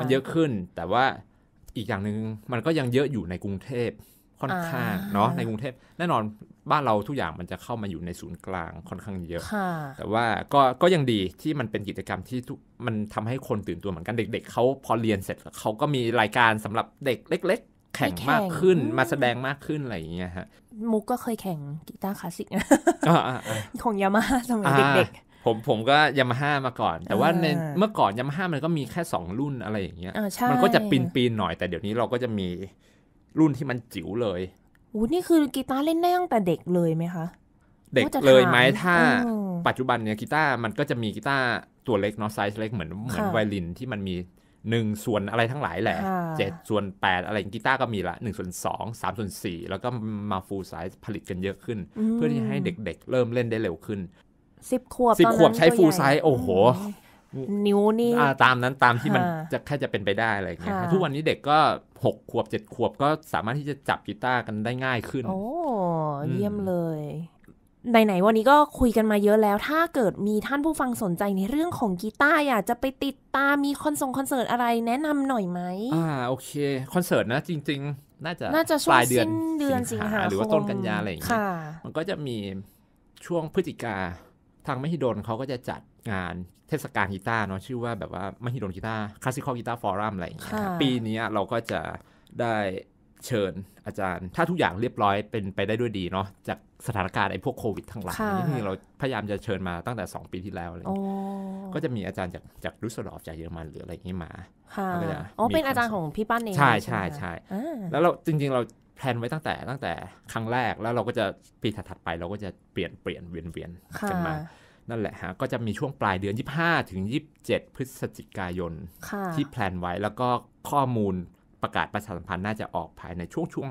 [SPEAKER 1] มันเยอะขึ้นแต่ว่าอีกอย่างหนึ่งมันก็ยังเยอะอยู่ในกรุงเทพค่อนข้างเนาะในกรุงเทพแน่นอนบ้านเราทุกอย่างมันจะเข้ามาอยู่ในศูนย์กลางค่อนข้างเยอะ แต่ว่าก็ก็ยังดีที่มันเป็นกิจกรรมที่มันทำให้คนตื่นตัวเหมือนกันเด็กๆ เขาพอเรียนเสร็จเขาก็มีรายการสำหรับเด็กเล็กๆ แข่งมากขึ้นมาแสดงมากขึ้น อะไรอย่างเงี้ยฮะ
[SPEAKER 2] มุกก็เคยแข่งกีตาร์คลาสสิกนะของยามาฮ่าสมัยเด็ก
[SPEAKER 1] ๆผมผมก็ยามาฮ่ามาก่อน แต่ว่าในเมื่อก่อนยามาฮ่ามันก็มีแค่ 2 รุ่นอะไรอย่างเงี้ยมันก็จะปีนปีนหน่อยแต่เดี๋ยวนี้เราก็จะมีรุ่นที่มันจิ๋วเลย
[SPEAKER 2] โอ้นี่คือกีตาร์เล่นได้ตั้งแต่เด็กเลยไหมคะ เด็กเลยไหมถ้า
[SPEAKER 1] ปัจจุบันเนี่ยกีตาร์มันก็จะมีกีตาร์ตัวเล็กเนาะไซส์เล็กเหมือนเหมือนไวลินที่มันมีหนึ่งส่วนอะไรทั้งหลายแหละเจ็ดส่วนแปดอะไรกีตาร์ก็มีละหนึ่งส่วนสองสามส่วนสี่แล้วก็มาฟูลไซส์ผลิตกันเยอะขึ้น เพื่อที่ให้เด็ก ๆ เริ่มเล่นได้เร็วขึ้น
[SPEAKER 2] สิบขวบสิบขวบใช้ฟูลไซส์โอ้โหนิ้วนี่
[SPEAKER 1] ตามนั้นตามที่มันจะแค่จะเป็นไปได้อะไรเงี้ยทุกวันนี้เด็กก็หกขวบเจ็ดขวบก็สามารถที่จะจับกีตาร์กันได้ง่ายขึ้นโอ้
[SPEAKER 2] เยี่ยมเลยไหนๆวันนี้ก็คุยกันมาเยอะแล้ว ถ้าเกิดมีท่านผู้ฟังสนใจ ในเรื่องของกีตาร์อยากจะไปติดตามมีคอนส่งคอนเสิร์ตอะไร แนะนำหน่อยไหมอ่า
[SPEAKER 1] โอเคคอนเสิร์ตนะ จริงๆ น่าจะน่าจะปลายเดือนเดือนสิงหาหรือว่าต้นกันยาอะไรอย่างเงี้ยมันก็จะมีช่วงพฤศจิกาทางมหิดลเขาก็จะจัดงานทศกาลกีตาร์เนาะชื่อว่าแบบว่ามหิดลกีตาร์คลาสสิคอลกีตาร์ฟอรัมอะไรอย่างเงี้ยปีนี้เราก็จะได้เชิญอาจารย์ถ้าทุกอย่างเรียบร้อยเป็นไปได้ด้วยดีเนาะจากสถานการณ์ไอ้พวกโควิดทั้งหลายนี่เราพยายามจะเชิญมาตั้งแต่ 2 ปีที่แล้วเลยก็จะมีอาจารย์จากจากรุสดอฟจากเยอรมันหรืออะไรอย่างงี้ยมาก็จะอ๋อเป็นอาจารย์ของพี่ป้านเองใช่ใช่ใช่แล้วเราจริงๆ เราแพลนไว้ตั้งแต่ตั้งแต่ครั้งแรกแล้วเราก็จะปีถัดๆไปเราก็จะเปลี่ยนเปลี่ยนเวียนเวียนกันมานั่นแหละฮะ ก็จะมีช่วงปลายเดือน 25 ถึง 27 พฤศจิกายนที่แพลนไว้แล้วก็ข้อมูลประกาศประชาสัมพันธ์น่าจะออกภายในช่วง ช่วง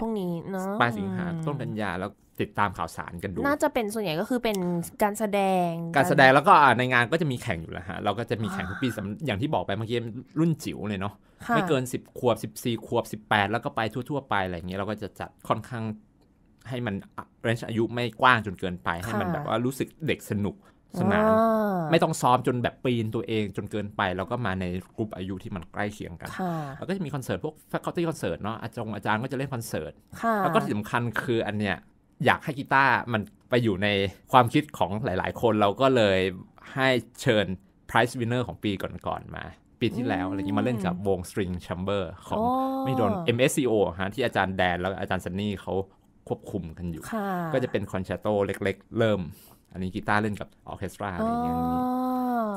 [SPEAKER 1] ช่วงนี้
[SPEAKER 2] เนาะปลายสิงหาต้นกั
[SPEAKER 1] นยาแล้วติดตามข่าวสารกันดู น่า
[SPEAKER 2] จะเป็นส่วนใหญ่ก็คือเป็นการแสดงการแสดงแ
[SPEAKER 1] ล้วก็ในงานก็จะมีแข่งอยู่แล้วฮะเราก็จะมีแข่งทุกปีอย่างที่บอกไปเมื่อกี้รุ่นจิ๋วเลยเนาะไม่เกิน 10ขวบ14ขวบ 18 แล้วก็ไปทั่ว ๆ ไปอะไรอย่างเงี้ยเราก็จะจัดค่อนข้างให้มันเรนจ์อายุไม่กว้างจนเกินไป ให้มันแบบว่ารู้สึกเด็กสนุก สนาน ไม่ต้องซ้อมจนแบบปีนตัวเองจนเกินไป แล้วก็มาในกลุ่มอายุที่มันใกล้เคียงกันแล้วก็จะมีคอนเสิร์ตพวก f a c ี่คอนเสิร์ตเนาะอาจารย์อาจารย์ก็จะเล่นคอนเสิร์ตแล้วก็สำคัญคืออันเนี้ยอยากให้กีตาร์มันไปอยู่ในความคิดของหลาย ๆ คนเราก็เลยให้เชิญ prize winner ของปีก่อน ๆ มา ปีที่แล้วอะไรที้มาเล่นกับวง String Chamber ของไม่โดน MSCO ฮะที่อาจารย์แดนแล้วอาจารย์ซันนี่เขาควบคุมกันอยู่ ก็จะเป็นคอนแชตโตเล็กๆเริ่ม อันนี้กีตาร์เล่นกับออเคสตราอะไรอย่างนี้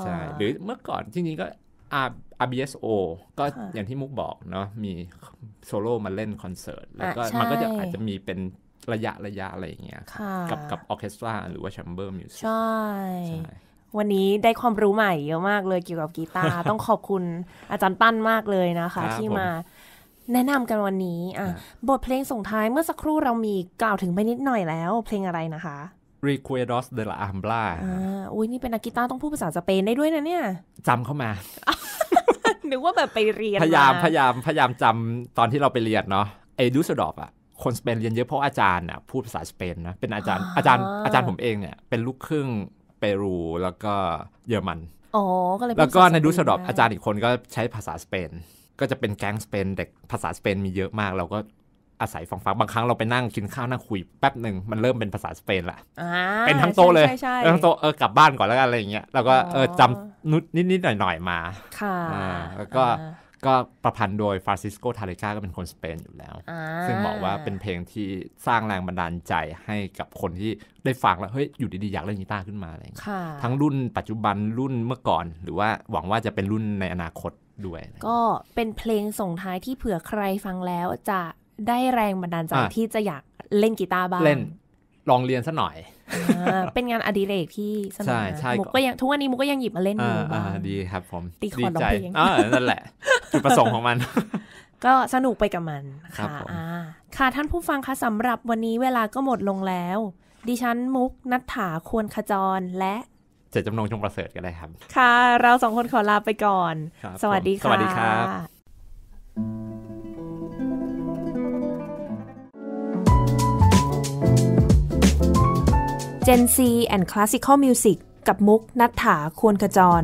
[SPEAKER 1] ใช่หรือเมื่อก่อนจริงๆก็ RBSO ก็อย่างที่มุกบอกเนาะมีโซโล่มาเล่นคอนเสิร์ตแล้วก็มันก็จะอาจจะมีเป็นระยะระยะอะไรอย่างเงี้ยกับกับออเคสตราหรือว่าแชมเบอร์มิวสิกใช
[SPEAKER 2] ่วันนี้ได้ความรู้ใหม่เยอะมากเลยเกี่ยวกับกีตาร์ต้องขอบคุณอาจารย์ปั้นมากเลยนะคะ ที่มาแนะนำกันวันนี้อ่ะบทเพลงส่งท้ายเมื่อสักครู่เรามีกล่าวถึงไปนิดหน่อยแล้ว เพลงอะไรนะคะ
[SPEAKER 1] r e q u e r o s de la Ambla อ่
[SPEAKER 2] าอุ้ยนี่เป็นนักกีตาร์ต้องพูดภาษาสเปนได้ด้วยนะเนี่ยจำเข้ามา นึกว่าแบบไปเรียนพยายามพยาย
[SPEAKER 1] าม พยายามจำตอนที่เราไปเรียนเนาะไอ้ดูสดอฟอะคนสเปนเรียนเยอะเพราะอาจารย์อ่ะพูดภาษาสเปนนะ เป็นอาจารย์อาจารย์อาจารย์ผมเองเนี่ยเป็นลูกครึ่งเปรูแล้วก็เยอรมันอ๋อ
[SPEAKER 2] ก็เลยแล้วก็ในดูสดอฟอาจารย์อีก
[SPEAKER 1] คนก็ใช้ภาษาสเปนก็จะเป็นแก๊งสเปนเด็กภาษาสเปนมีเยอะมาก เราก็อาศัยฟังฟังบางครั้งเราไปนั่งกินข้าวนั่งคุยแป๊บหนึ่งมันเริ่มเป็นภาษาสเปนละเป็นทั้งโตเลยทั้งโตเออกลับบ้านก่อนแล้วกันอะไรอย่างเงี้ยเราก็เออจำนุิดนิดหน่อยหน่อยมา ค่ะแล้วก็ก็ประพันธ์โดยฟรานซิสโกทาเลกาก็เป็นคนสเปนอยู่แล้ว ซึ่งบอกว่าเป็นเพลงที่สร้างแรงบันดาลใจให้กับคนที่ได้ฟังแล้วเฮ้ยอยู่ดีๆอยากเล่นกีตาร์ขึ้นมาอะไรอย่างเงี้ยทั้งรุ่นปัจจุบันรุ่นเมื่อก่อน หรือว่าหวังว่าจะเป็นรุ่นในอนาคตด้วย
[SPEAKER 2] ก็เป็นเพลงส่งท้ายที่เผื่อใครฟังแล้วจะได้แรงบันดาลใจที่จะอยากเล่นกีตาร์บ้างเล่น
[SPEAKER 1] ลองเรียนสัหน่อย
[SPEAKER 2] เป็นงานอดิเรกที่สนุกใช่ใช่มุกก็ยังทุกวันนี้มุกก็ยังหยิบมาเล่นอยู่บ้าง
[SPEAKER 1] ดีครับผมตีคอร์ดร้องเพลงนั่นแหละจุดประสงค์ของมัน
[SPEAKER 2] ก็สนุกไปกับมัน
[SPEAKER 1] ค
[SPEAKER 3] ่ะ
[SPEAKER 2] ค่ะท่านผู้ฟังคะสำหรับวันนี้เวลาก็หมดลงแล้ว ดิฉันมุกนัฐถาควรขจรและ
[SPEAKER 1] เจตจำนงชงประเสริฐกันได้ครับ
[SPEAKER 2] ค่ะ เราสองคนขอลาไปก่อน สวัสดีค่ะสวัสดีครับ Gen C and c l a สิ i c a l Music กับมุกนัฐถาควรขจร